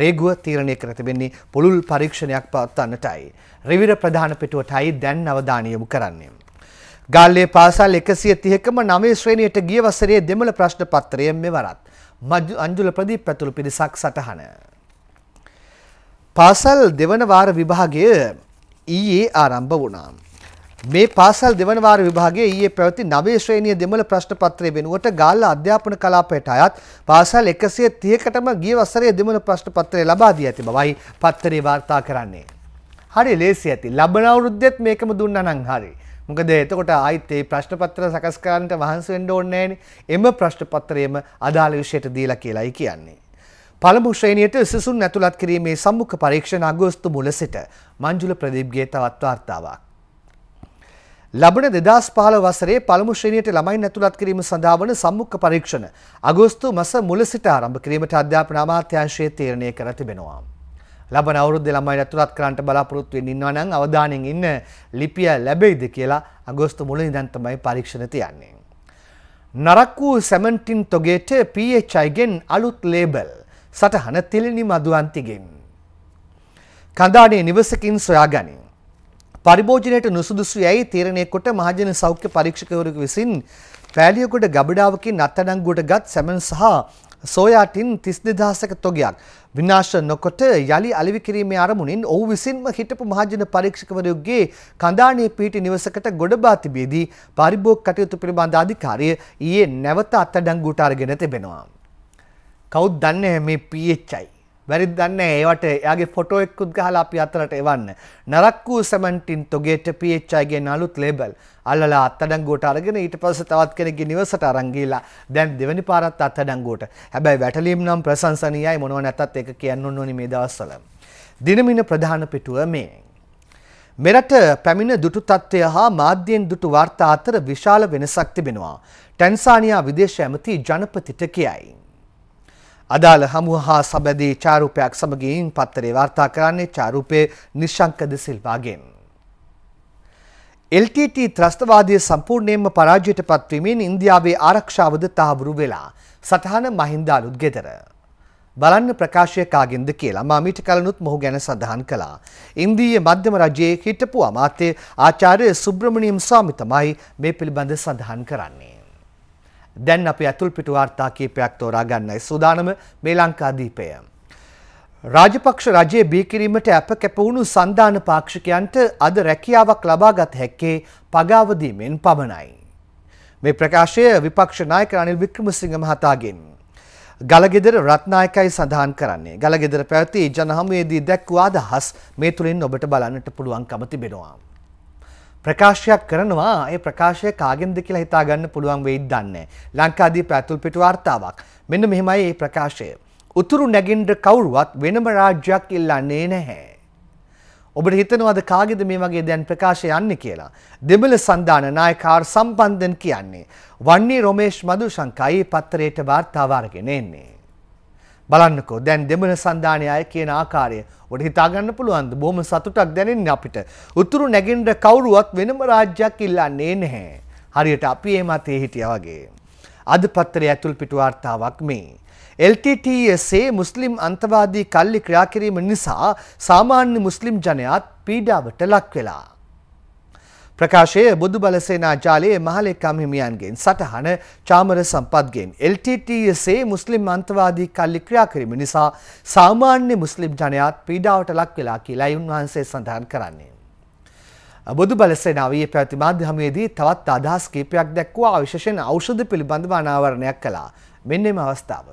රේගුව තීරණය කර තිබෙන්නේ පුළුල් පරීක්ෂණයක් පවත්වන්නටයි. රිවිර ප්‍රධාන පිටුවටයි දැන් අවධානය යොමු කරන්නේ. ගල්ලේ පාසල් එකසිය තියකම නවේ ශ්‍රේණයට ගිය වසරේ දෙමළ ප්‍රශ්න පත්තරයෙන් මෙවරත්. මජ්ජු අංජුල ප්‍රදී පැතුළු පිරිසක් සටහන. පාසල් දෙවනවාර විභාගය ඊයේ ආරම්භ වුණා. මේ පාසල් දෙවනවාර විභාගයේ ඊයේ පැවති නවයේ ශ්‍රේණිය දෙමළ ප්‍රශ්න පත්‍රය වෙනුවට ගාල්ල අධ්‍යාපන කලාපයට අයත් පාසල් 130කටම ගිය වසරේ දෙමළ ප්‍රශ්න පත්‍රය ලබා දී ඇති බවයි පත්‍රය වාර්තා කරන්නේ. හරි ලේසි ඇති. ලබන අවුරුද්දෙත් මේකම දුන්නා නම් හරි. මොකද එතකොට ආයිත් ඒ ප්‍රශ්න පත්‍ර සකස් කරන්නට වහන්සි වෙන්න ඕනේ එම ප්‍රශ්න පත්‍රයේම අදාළ විෂයට දීලා කියලායි කියන්නේ. පළමු ශ්‍රේණියට සිසුන් ඇතුළත් කිරීමේ සම්මුඛ පරීක්ෂණ අගෝස්තු මුල සිට මංජුල ප්‍රදීප්ගේ තවත් වාර්තාවක්. ලබන දෙදස් පහල වසරේ පළමු ශ්‍රේණියට ළමයින් ඇතුළත් කිරීම සඳහා වන සම්මුඛ පරීක්ෂණ අගෝස්තු මස මුල සිට ආරම්භ කිරීමට අධ්‍යාපන අමාත්‍යාංශය තීරණය කර තිබෙනවා. ලබන අවුරුද්දේ ළමයි ඇතුළත් කරන්ට බලාපොරොත්තු වෙන්න ඉන්නවා නම් අවධානයෙන් ඉන්න ලිපිය ලැබෙයිද කියලා අගෝස්තු මුල ඉඳන් තමයි පරීක්ෂණ තියන්නේ. නරක් වූ සැමන්ටින් තොගේට PHI ගෙන් අලුත් ලේබල් සටහන තිලිනි මදුවන්තිගෙන්. කඳාඩේ නිවසකින් සොයාගනී. පරිභෝජනයට නුසුදුසු යැයි තීරණය කොට මහජන සෞඛ්‍ය පරීක්ෂකවරයෙකු විසින් පෑලියකොට ගබඩාවකින් අත්අඩංගුවට ගත් සැමන් සහ සෝයාටින් තිස් දෙදහසක තොගයක් විනාශ නොකොට යළි අලෙවි කිරීමේ අරමුණින් ඔහු විසින්ම හිටපු මහජන පරීක්ෂකවරයෙකුගේ කඳාණියේ පිහිටි නිවසකට ගොඩබා තිබීදී පාරිභෝගික කටයුතු පිළිබඳ අධිකාරිය ඊයේ නැවත අත්අඩංගුවට අරගෙන තිබෙනවා. කවුද දන්නේ මේ PHI වැරදි දන්නේ ඒවට එයාගේ ෆොටෝ එක්කුත් ගහලා අපි අතරට එවන්න. නරක්කු සෙමන්ටින් තොගේට PHI ගේ නලුත් ලේබල් අල්ලලා අත්අඩංගුවට අරගෙන ඊට පස්සේ තවත් කෙනෙක්ගේ නිවසට අරන් ගිහිලා දැන් දෙවෙනි පාරත් අත්අඩංගුවට. හැබැයි වැටලීම් නම් ප්‍රශංසනීයයි මොනව නැත්තත් ඒක කියන්න ඕනේ මේ දවස්වල. දිනමින ප්‍රධාන පිටුව මේ. මෙරට පැමිණ දුටු තත්ත්වය හා මාධ්‍යයෙන් දුටු වාර්තා අතර විශාල වෙනසක් තිබෙනවා. ටැන්සානියා විදේශ ඇමති ජනපතිට කියයි. අදාළ හමුව හා සබැදී චාරූපයක් සමගින් පත්තරේ වාර්තා කරන්නේ චාරූපයේ නිශ්ශංකද සිල්වාගෙන්. LTT ත්‍රස්තවාදය සම්පූර්ණයෙන්ම පරාජයට පත්වීමෙන් ඉන්දියාවේ ආරක්ෂාවද තහවුරු වෙලා සටහන මහින්ද අලුත් ගෙදර. බලන්න ප්‍රකාශය කාගෙන්ද කියලා මා මීට කලනුත් මොහු ගැන සඳහන් කළා. ඉන්දීය මධ්‍යම රජයේ හිටපු අමාත්‍ය ආචාර්ය සුබ්‍රමණියම් ස්වාමි තමයි මේ පිළිබඳ සඳහන් කරන්නේ. දැන් අපි ඇතුල් පිටු වාර්තා කීපයක් තෝරා ගන්නයි සූදානම මේ ලංකාදීපය. රාජපක්ෂ රජයේ බිහි කිරීමට අප කැප වුණු සන්දාන පාක්ෂිකයන්ට අද රැකියාවක් ලබාගත හැක්කේ පගාව දීමෙන් පමණයි. මේ ප්‍රකාශය විපක්ෂ නායක අනිල් වික්‍රමසිංහ මහතාගෙන් ගලගෙදර රත්නායකයි සඳහන් කරන්නේ. ගලගෙදර පැවති ජනහමුවේදී දැක්වූ අදහස් මේ තුලින් ඔබට බලන්නට පුළුවන්කම තිබෙනවා. ප්‍රකාශයක් කරනවා ඒ ප්‍රකාශය කාගෙන්ද කියලා හිතා ගන්න පුළුවන් වෙයිද දන්නේ ලංකාදීප ඇතුල්පිට වාර්තාවක් මෙන්න මෙහෙමයි මේ ප්‍රකාශය උතුරු නැගින්ඩ කවුරුවත් වෙනම රාජ්‍යයක් ඉල්ලන්නේ නැහැ ඔබට හිතනවාද කාගෙද මේ වගේ දැන් ප්‍රකාශය යන්නේ කියලා දෙමළ සන්දාන නායකාර් සම්බන්ධන් කියන්නේ වන්නේ රොමේෂ් මදුශංකයි පත්තරයට වාර්තාව අරගෙන එන්නේ බලන්නකෝ දැන් දෙමන සන්ධානය අය කියන ආකාරය ඔට හිතාගන්න පුළුවන්ද බොහම සතුටක් දැනෙන් අපිට උතුරු නැගෙන්ට කවුරුවත් වෙනම රාජ්‍යයක් ඉල්ලන්නේ නැහැ. හරියට අපි ඒ මතේ හිටිය වගේ. අද පත්තරය ඇතුල් පිටුවාර්තාවක් මේ. LTTSේ මුස්ලිම් අන්තවාදී කල්ලි ක්‍රියාකිරීම නිසා සාමාන්‍ය මුස්ලිම් ජනයාත් පීඩාවට ලක් වෙලා. ප්‍රකාශය බුදු බලසේනා ජාලයේ මහලෙක්කම් හිමියන්ගෙන් සටහන චාමර සම්පත්ගෙන් LTTSA මුස්ලිම් අන්තවාදී කල්ලි ක්‍රියා කිරීම නිසා සාමාන්‍ය මුස්ලිම් ජනයාත් පීඩාවට ලක් වෙලා කියලා උන්වහන්සේ සඳහන් කරන්නේ. බොදු බලසේනාවයේ පැවති මාධ්‍යමයේදී තවත් අදහස් කීපයක් දැක්වුවා විශේෂයෙන් ඖෂධ පිළිබඳව අනාවරණයක් කළා. මෙන්න මේ අවස්ථාව.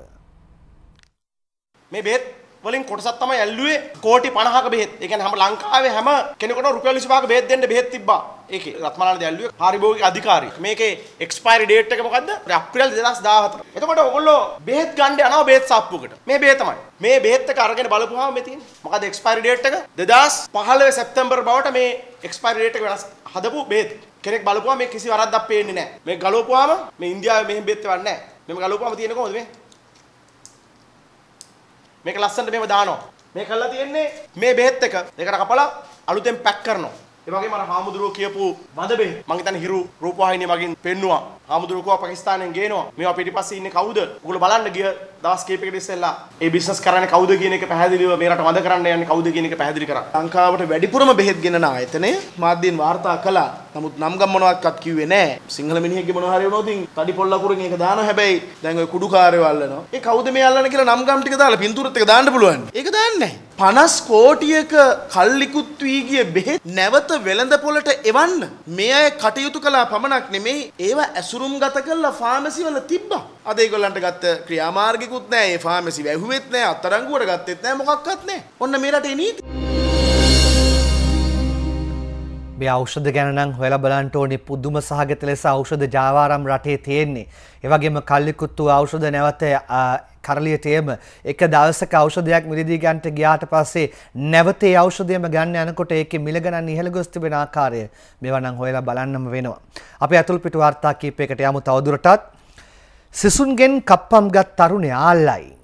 මේ බෙහෙත් වලින් කොටසක් තමයි ඇල්ලුවේ කෝටි 50ක බෙහෙත්. ඒ කියන්නේ හැම ලංකාවේ හැම කෙනෙකුට රුපියල් 25ක බෙහෙත් දෙන්න බෙහෙත් තිබ්බා. ඒකේ රත්මලාන දැල්ලුවේ පාරිභෝගික අධිකාරී. මේකේ එක්ස්පයරි ඩේට් එක මොකද්ද? අප්‍රේල් 2014. එතකොට ඔයගොල්ලෝ බෙහෙත් ගන්න යනවා බෙහෙත් සාප්පුවකට. මේ බෙහෙත තමයි. මේ බෙහෙත් එක අරගෙන බලපුවාම මේ තියෙන්නේ. මොකද එක්ස්පයරි ඩේට් එක 2015 සැප්තැම්බර් බවට මේ එක්ස්පයරි ඩේට් එක වෙනස් හදපු බෙහෙත. කෙනෙක් බලපුවා මේ කිසි වරද්දක් පේන්නේ නැහැ. මේ ගලවපුවාම මේ ඉන්දියාවේ මෙහෙම බෙහෙත් එවන්නේ නැහැ. මෙම ගලවපුවාම තියෙන්නේ කොහොමද මේ? මේක ලස්සනට මේව දානවා. මේ කරලා තියෙන්නේ මේ බෙහෙත් එක. දෙකට කපලා අලුතෙන් පැක් කරනවා. ඒ වගේම අර හාමුදුරුවෝ කියපු වඳ බෙහෙත් මං හිතන්නේ හිරු රූපවාහිනිය මගින් පෙන්නුවා. හාමුදුරුවෝ කිව්වා පාකිස්තානයෙන් ගේනවා. මේවා පිටිපස්සේ ඉන්නේ කවුද? උගල බලන්න ගිය දවස් කීපයකට ඉස්සෙල්ලා ඒ බිස්නස් කරන්නේ කවුද කියන එක පැහැදිලිව මේ රට වඳ කරන්න යන්නේ කවුද කියන එක පැහැදිලි කරා. ලංකාවට වැඩිපුරම බෙහෙත් ගෙනන ආයතනය මාධ්‍යයෙන් වාර්තා කළා. නමුත් නම් ගම් මොනවත්වත් කිව්වේ නැහැ. සිංහල මිනිහෙක්ගේ මොනවා හරි වුණොත් ඉතින් තඩි පොල් ලකුරෙන් ඒක දානවා හැබැයි දැන් ওই කුඩු කාර්යවල් අල්ලනවා. ඒ කවුද මේ අල්ලන්නේ කියලා නම් ගම් ටික දාලා පින්තූරෙත් එක දාන්න පුළුවන්. ඒක දාන්නේ නැහැ. පනස් කෝටියක කල්ලිකුත් වී ගිය බෙහෙත් නැවත වෙළඳපොලට එවන්න මේ අය කටයුතු කළා පමණක් නෙමෙයි ඒවා ඇසුරුම් ගත කරලා ෆාමසි වල තිබ්බා. අද ඒගොල්ලන්ට ගත්ත ක්‍රියාමාර්ගිකුත් නැහැ. ඒ ෆාමසි වැහුවෙත් නැහැ. අත්තරංගුවට ගත්තෙත් නැහැ. මොකක්වත් නැහැ. ඔන්න මේ රටේ නීති. මේ ෞෂධ ගැනනම් හොයලා බලන්න ඕනේ පුදුම සහගත ලෙස ඖෂධ ජාවාරම් රටේ තියෙන්නේ. ඒ වගේම කල්ලිකුත්තු ඖෂධ නැවත කරලියටේම එක දවසක ඖෂධයක් මිලදී ගන්නට ගියාට පස්සේ නැවත ඒ ඖෂධයම ගන්න යනකොට ඒකේ මිල ගණන් ඉහළ ගොස් තිබෙන ආකාරය මේවා නම් හොයලා බලන්නම වෙනවා. අපි අතුල් පිටු වාර්තා කීපයකට යමු තවදුරටත්. සිසුන්ගෙන් කප්පම් ගත් තරුණයා ආල්ලයි.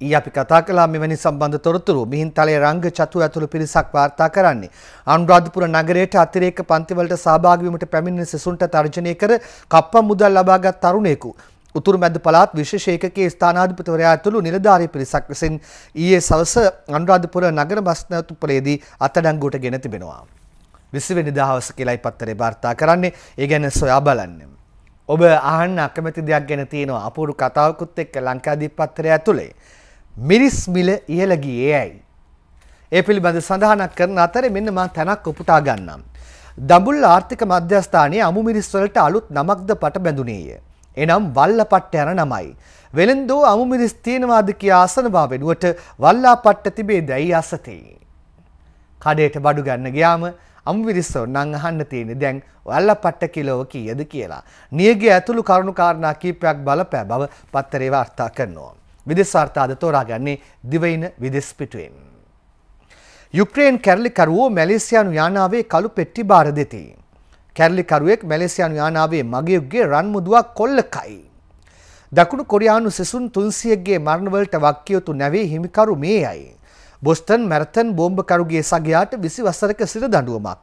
ඊ අපි කතා කළා මෙවැනි සම්බන්ධ තොරතුරු මිහින්තලයේ රංග චතු ඇතුළු පිරිසක් වාර්තා කරන්නේ. අනුරාධපුර නගරයට අතිරේක පන්තිවලට සහභාගී වීමට පැමිණෙන සිසුන්ට තර්ජනය කර කප්පම් මුදල් ලබාගත් තරුණයෙකු උතුරු මැද පළාත් විශේෂ ඒකකයේ ස්ථානාධිපතිවරයා ඇතුළු නිලධාරී පිරිසක් විසින් ඊයේ සවස අනුරාධපුර නගර බස් නැවතුම්පලයේදී අත්අඩංගුවට ගෙන තිබෙනවා. 20 වෙනිදා හවස කියලායි පත්තරේ වාර්තා කරන්නේ. ඒ ගැන සොයා බලන්න. ඔබ අහන්න අකමැති දෙයක් ගැන තියෙනවා අපූරු කතාවකුත් එක්ක ලංකාදීප පත්තරය ඇතුලේ. මිරිස් මිල ඉහළ ගියේ ඇයි? ඒ පිළිබඳ සඳහනක් කරන අතරේ මෙන්න මා තැනක් උපුටා ගන්නම්. දඹුල්ල ආර්ථික මධ්‍යස්ථානයේ අමු මිරිස් වලට අලුත් නමක්ද පට බැඳුනේය. එනම් වල්ලපට්ට යන නමයි. වෙළෙන්දෝ අමු මිරිස් තියෙනවාද කියා අසනවා වෙනුවට වල්ලාපට්ට තිබේ දැයි අසතේ. කඩේට බඩු ගන්න ගියාම අම්විරිස්සෝ නං අහන්න තියෙන දැන් ඔයාලා පට්ට කිලෝව කීයද කියලා. නියගේ ඇතුළු කරුණු කාරණා කීපයක් බලපෑ බව පත්තරේ වාර්තා කරනවා. විදෙස් වාර්තාද තෝරාගන්නේ දිවයින විදෙස් පිටුවෙන්. යුක්‍රේන් කැරලිකරුවෝ මැලේසියානු යානාවේ කළු පෙට්ටි බාර දෙති. කැරලිකරුවෙක් මැලේසියානු යානාවේ මගයුක්ගේ රන් මුදුවක් කොල්ලකයි. දකුණු කොරියානු සෙසුන් තුන්සියගේ මරණවලට වක්කියයුතු නැවේ හිමිකරු මේ අයි. බොස්ටන් මැරතන් බෝම්භකරුගේ සගයාට විසි වසරක සිර දඩුවමක්.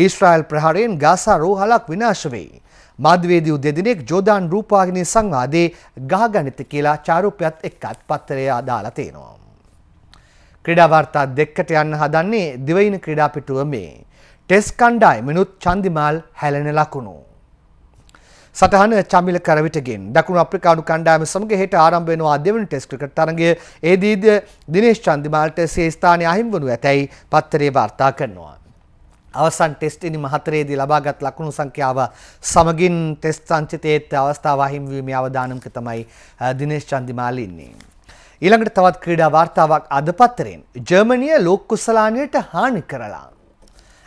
Israel ප්‍රහාරයෙන් Gaza රෝහලක් විනාශවෙයි. මාධ්‍යවේදී උදෙදිනෙක් ජෝදාන් රූපවාහිනී සංවාදේ ගහගනිත කියලා චාරුප්‍යත් එක්කත් පත්තරය අදාලා තියෙනවා. ක්‍රීඩා වාර්තා දෙකට යන්න හදන්නේ දිවයින ක්‍රීඩා පිටුව මේ. ටෙස් කණ්ඩායමිනුත් චන්දිමාල් හැලෙන ලකුණු. සටහන චමිල කරවිටගෙන් දකුණු අප්‍රිකානු කණ්ඩායම සමග හෙට ආරම්භ වෙනවා දෙවන ටෙස්ට් ක්‍රිකට් තරඟය. ඒදීද දිනේෂ් චන්දිමාල්ට සිය ස්ථානය අහිමි වනු ඇතැයි පත්තරේ වාර්තා කරනවා. අවසන් ටෙස්ට් ඉනිම හතරේදී ලබාගත් ලකුණු සංඛ්‍යාව සමගින් ටෙස්ට් සංචිතයේත් අවස්ථාව හිමිවීමේ අවදානමක තමයි දිනේෂ් චන්දිමාලි ඉන්නේ. ඊළඟට තවත් ක්‍රීඩා වාර්තාවක් අද පත්තරෙන් ජර්මනිය ලෝක කුසලානියට හානි කරලා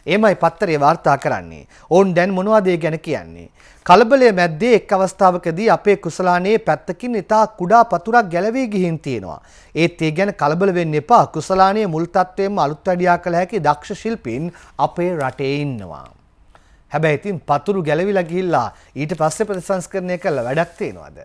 එමයි පත්තරේ වාර්තා කරන්නේ. ඔවුන් දැන් මොනවද ගැන කියන්නේ. කලබලය මැද්දේ එක් අවස්ථාවකදී අපේ කුසලානේ පැත්තකින් ඉතා කුඩා පතුරක් ගැලවී ගිහින් තියෙනවා. ඒත් ඒ ගැන කලබල වෙන්න එපා. කුසලානේ මුල් තත්ත්වයෙන්ම අලුත් වැඩියා කළ හැකි දක්ෂ ශිල්පීන් අපේ රටේ ඉන්නවා. හැබැයි ඉතින් පතුරු ගැලවිලා ගිහිල්ලා ඊට පස්සේ ප්‍රතිසංස්කරණය කළ වැඩක් තියෙනවද?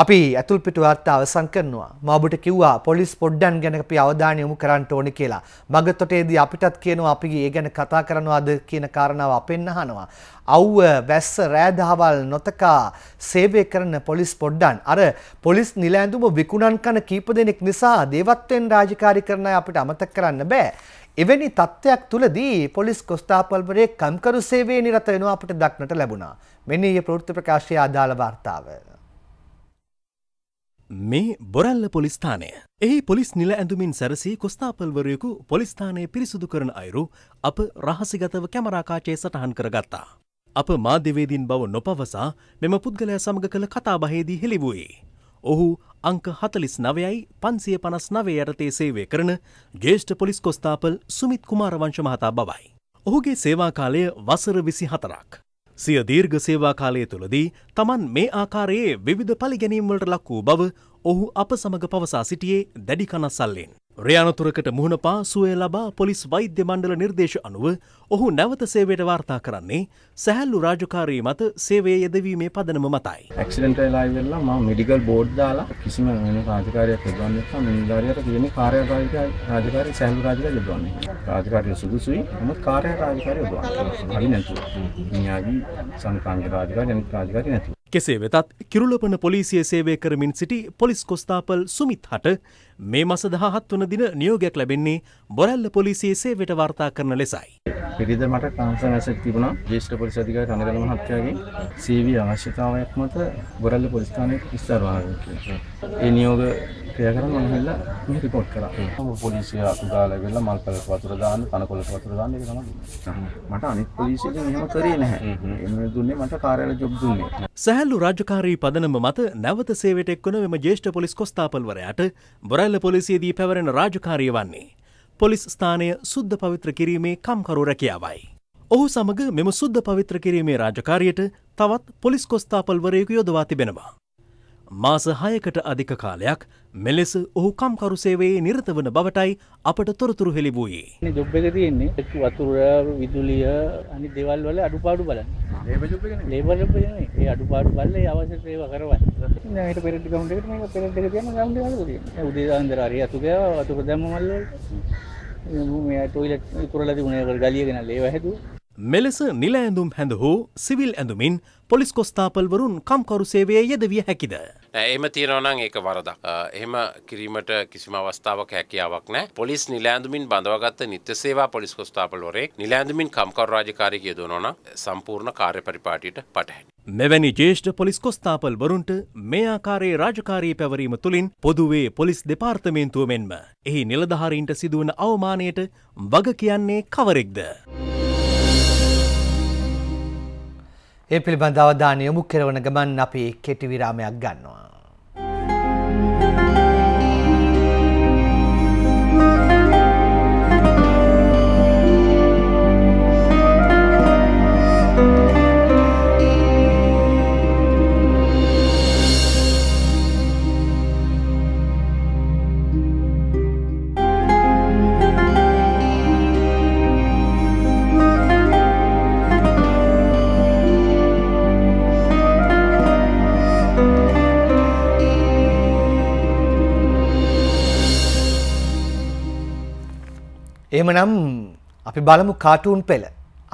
අපි ඇතුල්පිට වාර්තා අවසන් කරනවා. මම ඔබට කිව්වා පොලිස් පොඩ්ඩන් ගැන අපි අවධානය යොමු කරන්න ඕනේ කියලා. මගතොටේදී අපිටත් කියනවා අපි ඒ ගැන කතා කරනවාද කියන කාරණාව අපෙන් අහනවා. අව්ව වැස්ස රෑදහවල් නොතකා සේවය කරන පොලිස් පොඩ්ඩන් අර පොලිස් නිලැඳුම විකුණන් කන කීප දෙනෙක් නිසා දේවත්වෙන් රාජකාරී කරන අපිට අමතක කරන්න බෑ. එවැනි තත්ත්වයක් තුළදී පොලිස් කොස්තාපල්වරේ කම්කරු සේවයේ නිරත වෙනවා අපිට දක්නට ලැබුණා. මෙන්න ඊයේ ප්‍රවෘත්ති ප්‍රකාශයේ අදාළ වාර්තාව. මේ බොරල්ල පොලිස්ථානය. එහි පොලිස් නිල ඇඳුමින් සැරසී කොස්ථාපල්වරයකු පොලිස්ථානය පිරිසුදු කරන අයුරු අප රහසිගතව කැමරාකාචය සටහන් කරගත්තා. අප මාධ්‍යවේදීන් බව නොපවසා මෙම පුද්ගලය සමඟ කළ කතාබහේදී හෙළිවූයේ. ඔහු අංක හතලිස් නවයයි පන්සිය පනස් නවේ යටතේ සේවය කරන ගේෂ්ට පොලිස් කොස්ථාපල් සුමිත් කුමාරවංශ මහතා බවයි. ඔහුගේ සේවාකාලය වසර විසි හතරක්. සිය දීර්ඝ සේවා කාලය තුළදී තමන් මේ ආකාරයේ විවිධ පලිගැනීම්වලට ලක් වූ බව ඔහු අප සමඟ පවසා සිටියේ දැඩි කනස්සල්ලෙන්. රයානතුරකට මුහුණ පා සුවය ලබා පොලිස් වෛද්‍ය මණ්ඩල නිර්දේශ අනුව ඔහු නැවත සේවයට වාර්තා කරන්නේ සැහැල්ලු රාජකාරී මත සේවය යෙදවීමේ පදනම මතයි. ඇක්සිඩන්ට ලයිවෙල්ලා ම මිඩිකල් බෝඩ් දාලා කිසිම වෙන රාජකාරයක් ලබන්න මිනිදාරයට කියන කාරය රාජකාර සැහල් රාජක ලබන්නේ රාජකාරය සුදුසුයි ම කාරය රාජකාරය බ හරි නැතු මියාගී සංකාන්ග රාජකාර ජනිත රාජකාරය නැතු. කෙසේ වෙතත් කිරුලපන පොලිසිය සේවය කරමින් සිටි පොලිස් කොස්ථාපල් සුමිත් හට මේ මස දහත් වන දින නියෝගයක් ලැබෙන්නේ බොරැල්ල පොලිසියේ සේවයට වාර්තා කරන ලෙසයි. පිරිද මට කාන්සර් ඇසෙක් තිබුණා. ජ්‍යෙෂ්ඨ පොලිස් අධිකාරී රණගල මහත්තයාගේ CV අවශ්‍යතාවයක් මත බොරැල්ල පොලිස් ස්ථානයේ ඉස්සරවාගෙන කියලා. ඒ නියෝග ක්‍රියා කරන මම හිල්ලා මේ report කරා. මම පොලිසිය අතුගාලා ගිහලා මල් පැලට වතුර දාන්න, කනකොලට වතුර දාන්න ඒක තමයි. මට අනිත් පොලිසියකින් එහෙම කරේ නැහැ. එහෙම දුන්නේ මට කාර්යාල ජොබ් දුන්නේ. සැහැල්ලු රාජකාරී පදනම මත නැවත සේවයට එක්වන මෙම ජ්‍යෙෂ්ඨ පොලිස් කොස්තාපල්වරයාට බොරැල්ල කොට්ටල්ල පොලිසියේදී පැවරෙන රාජකාරය වන්නේ පොලිස් ස්ථානය සුද්ධ පවිත්‍ර කිරීමේ කම්කරු රැකියාවයි. ඔහු සමග මෙම සුද්ධ පවිත්‍ර කිරීමේ රාජකාරියට තවත් පොලිස් කොස්ථාපල්වරයෙකු යොදවා තිබෙනවා. මාස හයකට අධික කාලයක් මෙලෙස ඔහු කම්කරු සේවයේ නිරත වන බවටයි අපට තොරතුරු හෙළි වූයේ. ජොබ් එක තියෙන්නේ වතුර විදුලිය අනි දෙවල් වල අඩුපාඩු බලන්න. ලේබර් ජොබ් එක නෙමෙයි. ඒ අඩුපාඩු බලලා ඒ අවශ්‍ය සේවා කරවන්න. දැන් ඊට පෙරට් ගවුන්ඩ් එකට මේක පෙරට් එක තියන්න ගවුන්ඩ් එක වල තියෙනවා. උදේ දාන්දර හරි අතු ගෑවා වතුර දැම්ම මල් වලට. මේ ටොයිලට් කුරලා තිබුණේ ගලිය ගෙනල්ලා ඒව හැදුවා. මෙලෙස නිල ඇඳුම් හැඳ හෝ සිවිල් ඇඳුමින් පොලිස් කොස්ථාපල්වරුන් කම්කරු සේවයේ යෙදවිය හැකිද. එම තියෙනවනං ඒක වරදක් එහෙම කිරීමට කිසිම අවස්ථාවක් හැකියාවක් නෑ පොලිස් නිලෑඳුමින් බඳවගත්ත නිත්‍යසේවා පොලිස් කොස්ථාපල්වරේ නිලෑඳුමින් කම්කරු රාජකාරය කියදනොන සම්පූර්ණ කාර්ය පරිපාටියට පටහැනි. මෙවැනි ජේෂ්ඨ පොලිස් කොස්ථාපල්වරුන්ට මේ ආකාරයේ රාජකාරී පැවරීම තුළින් පොදුවේ පොලිස් දෙපාර්තමේන්තුව මෙන්ම එහි නිලධහරීන්ට සිදුවන අවමානයට වග කියන්නේ කවරෙක්ද. ඒ පිළිබඳ අවධානය යොමු කරවන ගමන් අපි කෙටි විරාමයක් ගන්නවා. එහෙමනම් අපි බලමු කාටුන් පෙළ.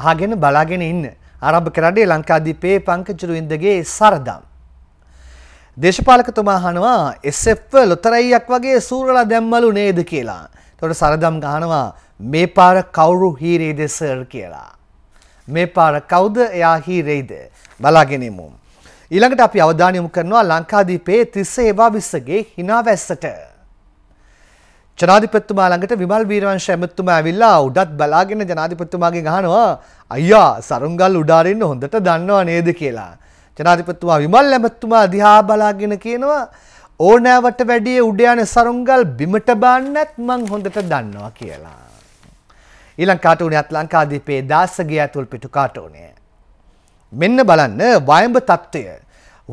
අහගෙන බලාගෙන ඉන්න. අරාබික රටේ ලංකාදීපේ පංකජුරුවින්දගේ සරදම්. දේශපාලකතුමා අහනවා SF ලොතරැයියක් වගේ සූරලා දැම්මලු නේද කියලා. එතකොට සරදම් ගහනවා මේ පාර කවුරු හීරේද සර් කියලා. මේ පාර කවුද එයා හීරේද? බලාගෙන ඉමු. ඊළඟට අපි අවධානය යොමු කරනවා ලංකාදීපේ තිස්ස ඒවා විස්සගේ hina වැස්සට. ජනාධිපත්තුමා ළඟට විමල් වීරවංශ ඇමතුමා ඇවිල්ලා උඩත් බලාගෙන ජනාධිපත්තුමාගේ ගහනවා අයියා සරුංගල් උඩාරින්න හොඳට දන්නවා නේද කියලා. ජනාධිපත්තුමා විමල් ඇමතුමා දිහා බලාගෙන කියනවා ඕනෑවට වැඩිය උඩ යන සරුංගල් බිමට බාන්නත් මං හොඳට දන්නවා කියලා. ඊළඟ කාටුනයත් ලංකාදීපේ දාසගේ ඇතුල් පිටු කාටුනේ. මෙන්න බලන්න වයඹ තත්ත්වය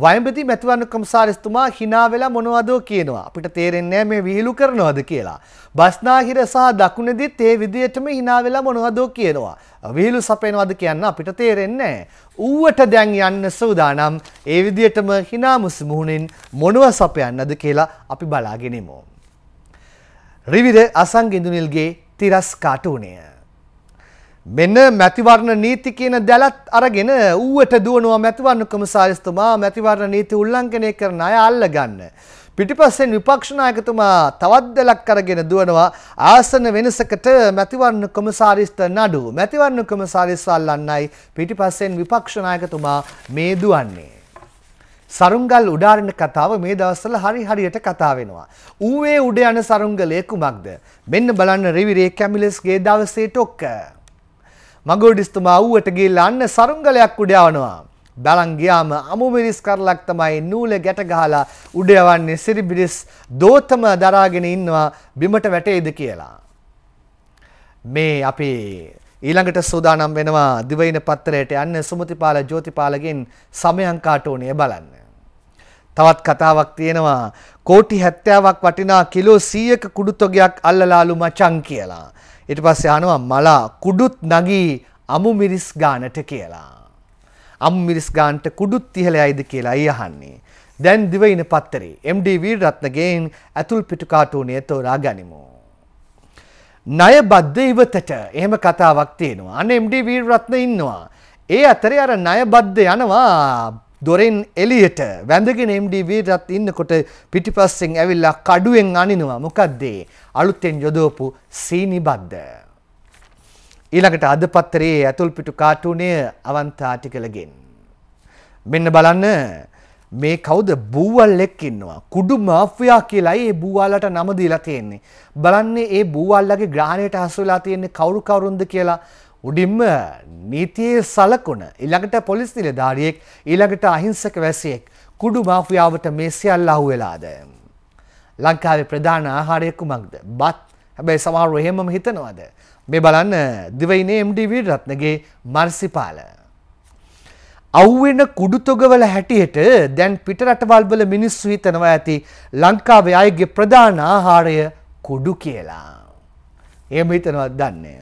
වයඹති මැතිවරණ කොමසාරිස්තුමා hina වෙලා මොනවදෝ කියනවා. අපිට තේරෙන්නේ මේ විහිළු කරනවද කියලා. බස්නාහිර සහ දකුණේදීත් ඒ විදියටම hina වෙලා මොනවදෝ කියනවා. විහිළු සපේනවද කියන්න අපිට තේරෙන්නේ ඌවට දැන් යන්න සූදානම් ඒ විදියටම hina මුසුමුහුණින් මොනව සපයන්නද කියලා අපි බලාගෙනමු. රිවිද අසංගිඳුනිල්ගේ තිරස් කාටුනය. මෙන්න මැතිවරණ නීති කියන දැලත් අරගෙන ඌවට දුවනවා මැතිවරණ කොමසාරිස්තුමා මැතිවරණ නීති උල්ලංඝනය කරන අය අල්ලගන්න. පිටිපස්සෙන් විපක්ෂ නායකතුමා තවත් දැලක් අරගෙන දුවනවා ආසන වෙනසකට මැතිවරණ කොමසාරිස්ත නඩු. මැතිවරණ කොමසාරිස්ව අල්ලන්නයි පිටිපස්සෙන් විපක්ෂ නායකතුමා මේ දුවන්නේ. සරුංගල් උඩාරණ කතාව මේ දවස්වල හරි හරියට කතා වෙනවා. ඌවේ උඩ යන සරුංගලයේ කුමක්ද? මෙන්න බලන්න රිවිරේ කැමිලස්ගේ දවසේ ටොක්ක. මගෝඩිස්තුමා ඌවට ගිහිල්ලා අන්න සරුංගලයක් උඩ යවනවා. බලන් ගියාම අමු මිරිස් කරලක් තමයි නූල ගැට ගහලා උඩ යවන්නේ සිරිබිරිස් දෝතම දරාගෙන ඉන්නවා බිමට වැටේද කියලා. මේ අපි ඊළඟට සූදානම් වෙනවා දිවයින පත්‍රයට යන්න සුමතිපාල ජෝතිපාලගෙන් සමයං කාටෝණිය බලන්න. තවත් කතාවක් තියෙනවා කෝටි 70ක් වටිනා කිලෝ 100ක කුඩු තොගයක් අල්ලලාලු මචං කියලා. ඊට පස්සේ අහනවා මලා කුඩුත් නගී අමු මිරිස් ගානට කියලා. අමු මිරිස් ගානට කුඩුත් ඉහළ යයිද කියලා අය අහන්නේ. දැන් දිවයින පත්තරේ MD වීරරත්නගෙන් ඇතුල් පිටු කාටුනේ තෝරා ගනිමු. ණය බද්ධ ඉවතට එහෙම කතාවක් තියෙනවා. අනේ MD වීරරත්න ඉන්නවා. ඒ අතරේ අර ණය බද්ධ යනවා දොරෙන් එලියට වැඳගෙන MD වීරත් ඉන්නකොට පිටිපස්සෙන් ඇවිල්ලා කඩුවෙන් අනිනවා මොකද්දේ අලුතෙන් යොදවපු සීනිබද්ද. ඊළඟට අද පත්තරයේ ඇතුල් පිටු කාටුනය අවන්තාටිකලගෙන්. මෙන්න බලන්න මේ කවුද බූවල් එක්කින්නවා. කුඩු මාෆයා කියලායි ඒ බූවල්ලට නම දීලා තියෙන්නේ. බලන්නේ ඒ බූවල්ලගේ ග්‍රහණයට හසුලා තියෙන්නේ කවුරු කවුරුන්ද කියලා උඩින්ම නීතියේ සලකුණ ඊළඟට පොලිස් නිලධාරියෙක් ඊළඟට අහිංසක වැසියෙක් කුඩු මාෆියාවට මේ සියල්ල අහුවෙලාද. ලංකාවේ ප්‍රධාන ආහාරය කුමක්ද? බත්. හැබැයි සමහරව එහෙමම හිතනවාද? මේ බලන්න දිවයිනේ MD විරත්නගේ මර්සිපාල. අව්වෙන කුඩුතොගවල හැටියට දැන් පිටරටවල් වල මිනිස්සු හිතනවා ඇති ලංකාවේ අයගේ ප්‍රධාන ආහාරය කුඩු කියලා. එහෙම හිතනවත් දන්නේ.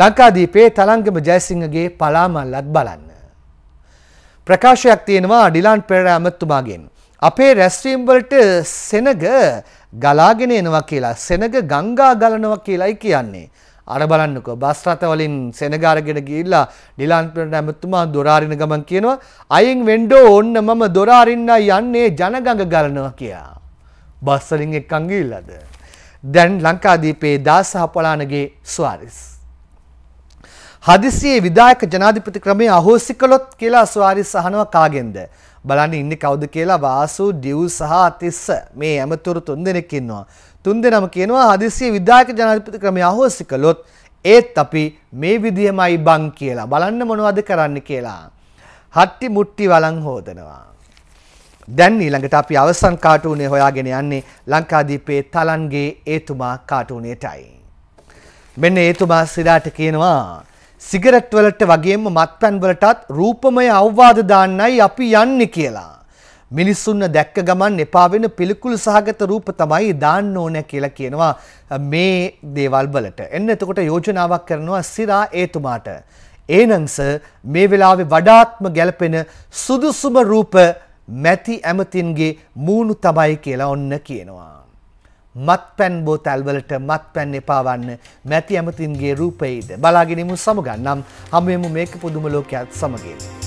ලංකාදීපේ තලංගම ජයසිංහගේ පලාමල්ලත් බලන්න. ප්‍රකාශයක් තියෙනවා ඩිලාන් පෙරේරා ඇමතුමාගෙන්. අපේ රැස්වීම් වලට සෙනග ගලාගෙන එනවා කියලා සෙනග ගංගා ගලනවා කියලායි කියන්නේ. අර බලන්නකෝ බස් රථ වලින් සෙනග අරගෙන ගිහිල්ලා නිලාන්තරණ ඇමතුමා දොර අරින ගමන් කියනවා අයින් වෙන්ඩෝ ඔන්න මම දොර අරින්නයි යන්නේ ජනගඟ ගලනවා කියලා. බස් වලින් එක්කන් ගිහිල්ලාද? දැන් ලංකාදීපේ දාසහපලානගේ ස්වාරිස්. හදිසියේ විධායක ජනාධිපති ක්‍රමය අහෝසි කළොත් කියලා ස්වාරිස් අහනවා කාගෙන්ද? බලන්න ඉන්නේ කවුද කියලා වාසු ඩිව් සහ අතිස්ස මේ ඇමතුරු තුන්දෙනෙක් ඉන්නවා. තුන්දෙනම කියනවා හදිසිය විධායක ජනාධිපති ක්‍රමය අහෝසි කළොත් ඒත් අපි මේ විදිහමයි බං කියලා බලන්න මොනවද කරන්න කියලා. හට්ටි මුට්ටි වලං හෝදනවා. දැන් ඊළඟට අපි අවසන් කාටුනේ හොයාගෙන යන්නේ ලංකාදීපේ තලන්ගේ ඒතුමා කාටුනේටයි. මෙන්න ඒතුමා සිරාට කියනවා සිගරට් වලට වගේම මත්පැන් වලටත් රූපමය අවවාද දාන්නයි අපි යන්නේ කියලා. මිනිස්සුන්ව දැක්ක ගමන් එපා වෙන පිළිකුල් සහගත රූප තමයි දාන්න ඕන කියලා කියනවා මේ දේවල් වලට. එන්න එතකොට යෝජනාවක් කරනවා සිරා ඒතුමාට. ඒනංස මේ වෙලාවේ වඩාත්ම ගැළපෙන සුදුසුම රූප මැති ඇමතින්ගේ මූණු තමයි කියලා ඔන්න කියනවා. මත්පැන් බෝතැල්වලට මත්පැන් එපාවන්න මැති ඇමතින්ගේ රූපයිද බලාගෙනමු සමගන්නම් හමුවමු මේක පුදුම ලෝකයක් සමගින්.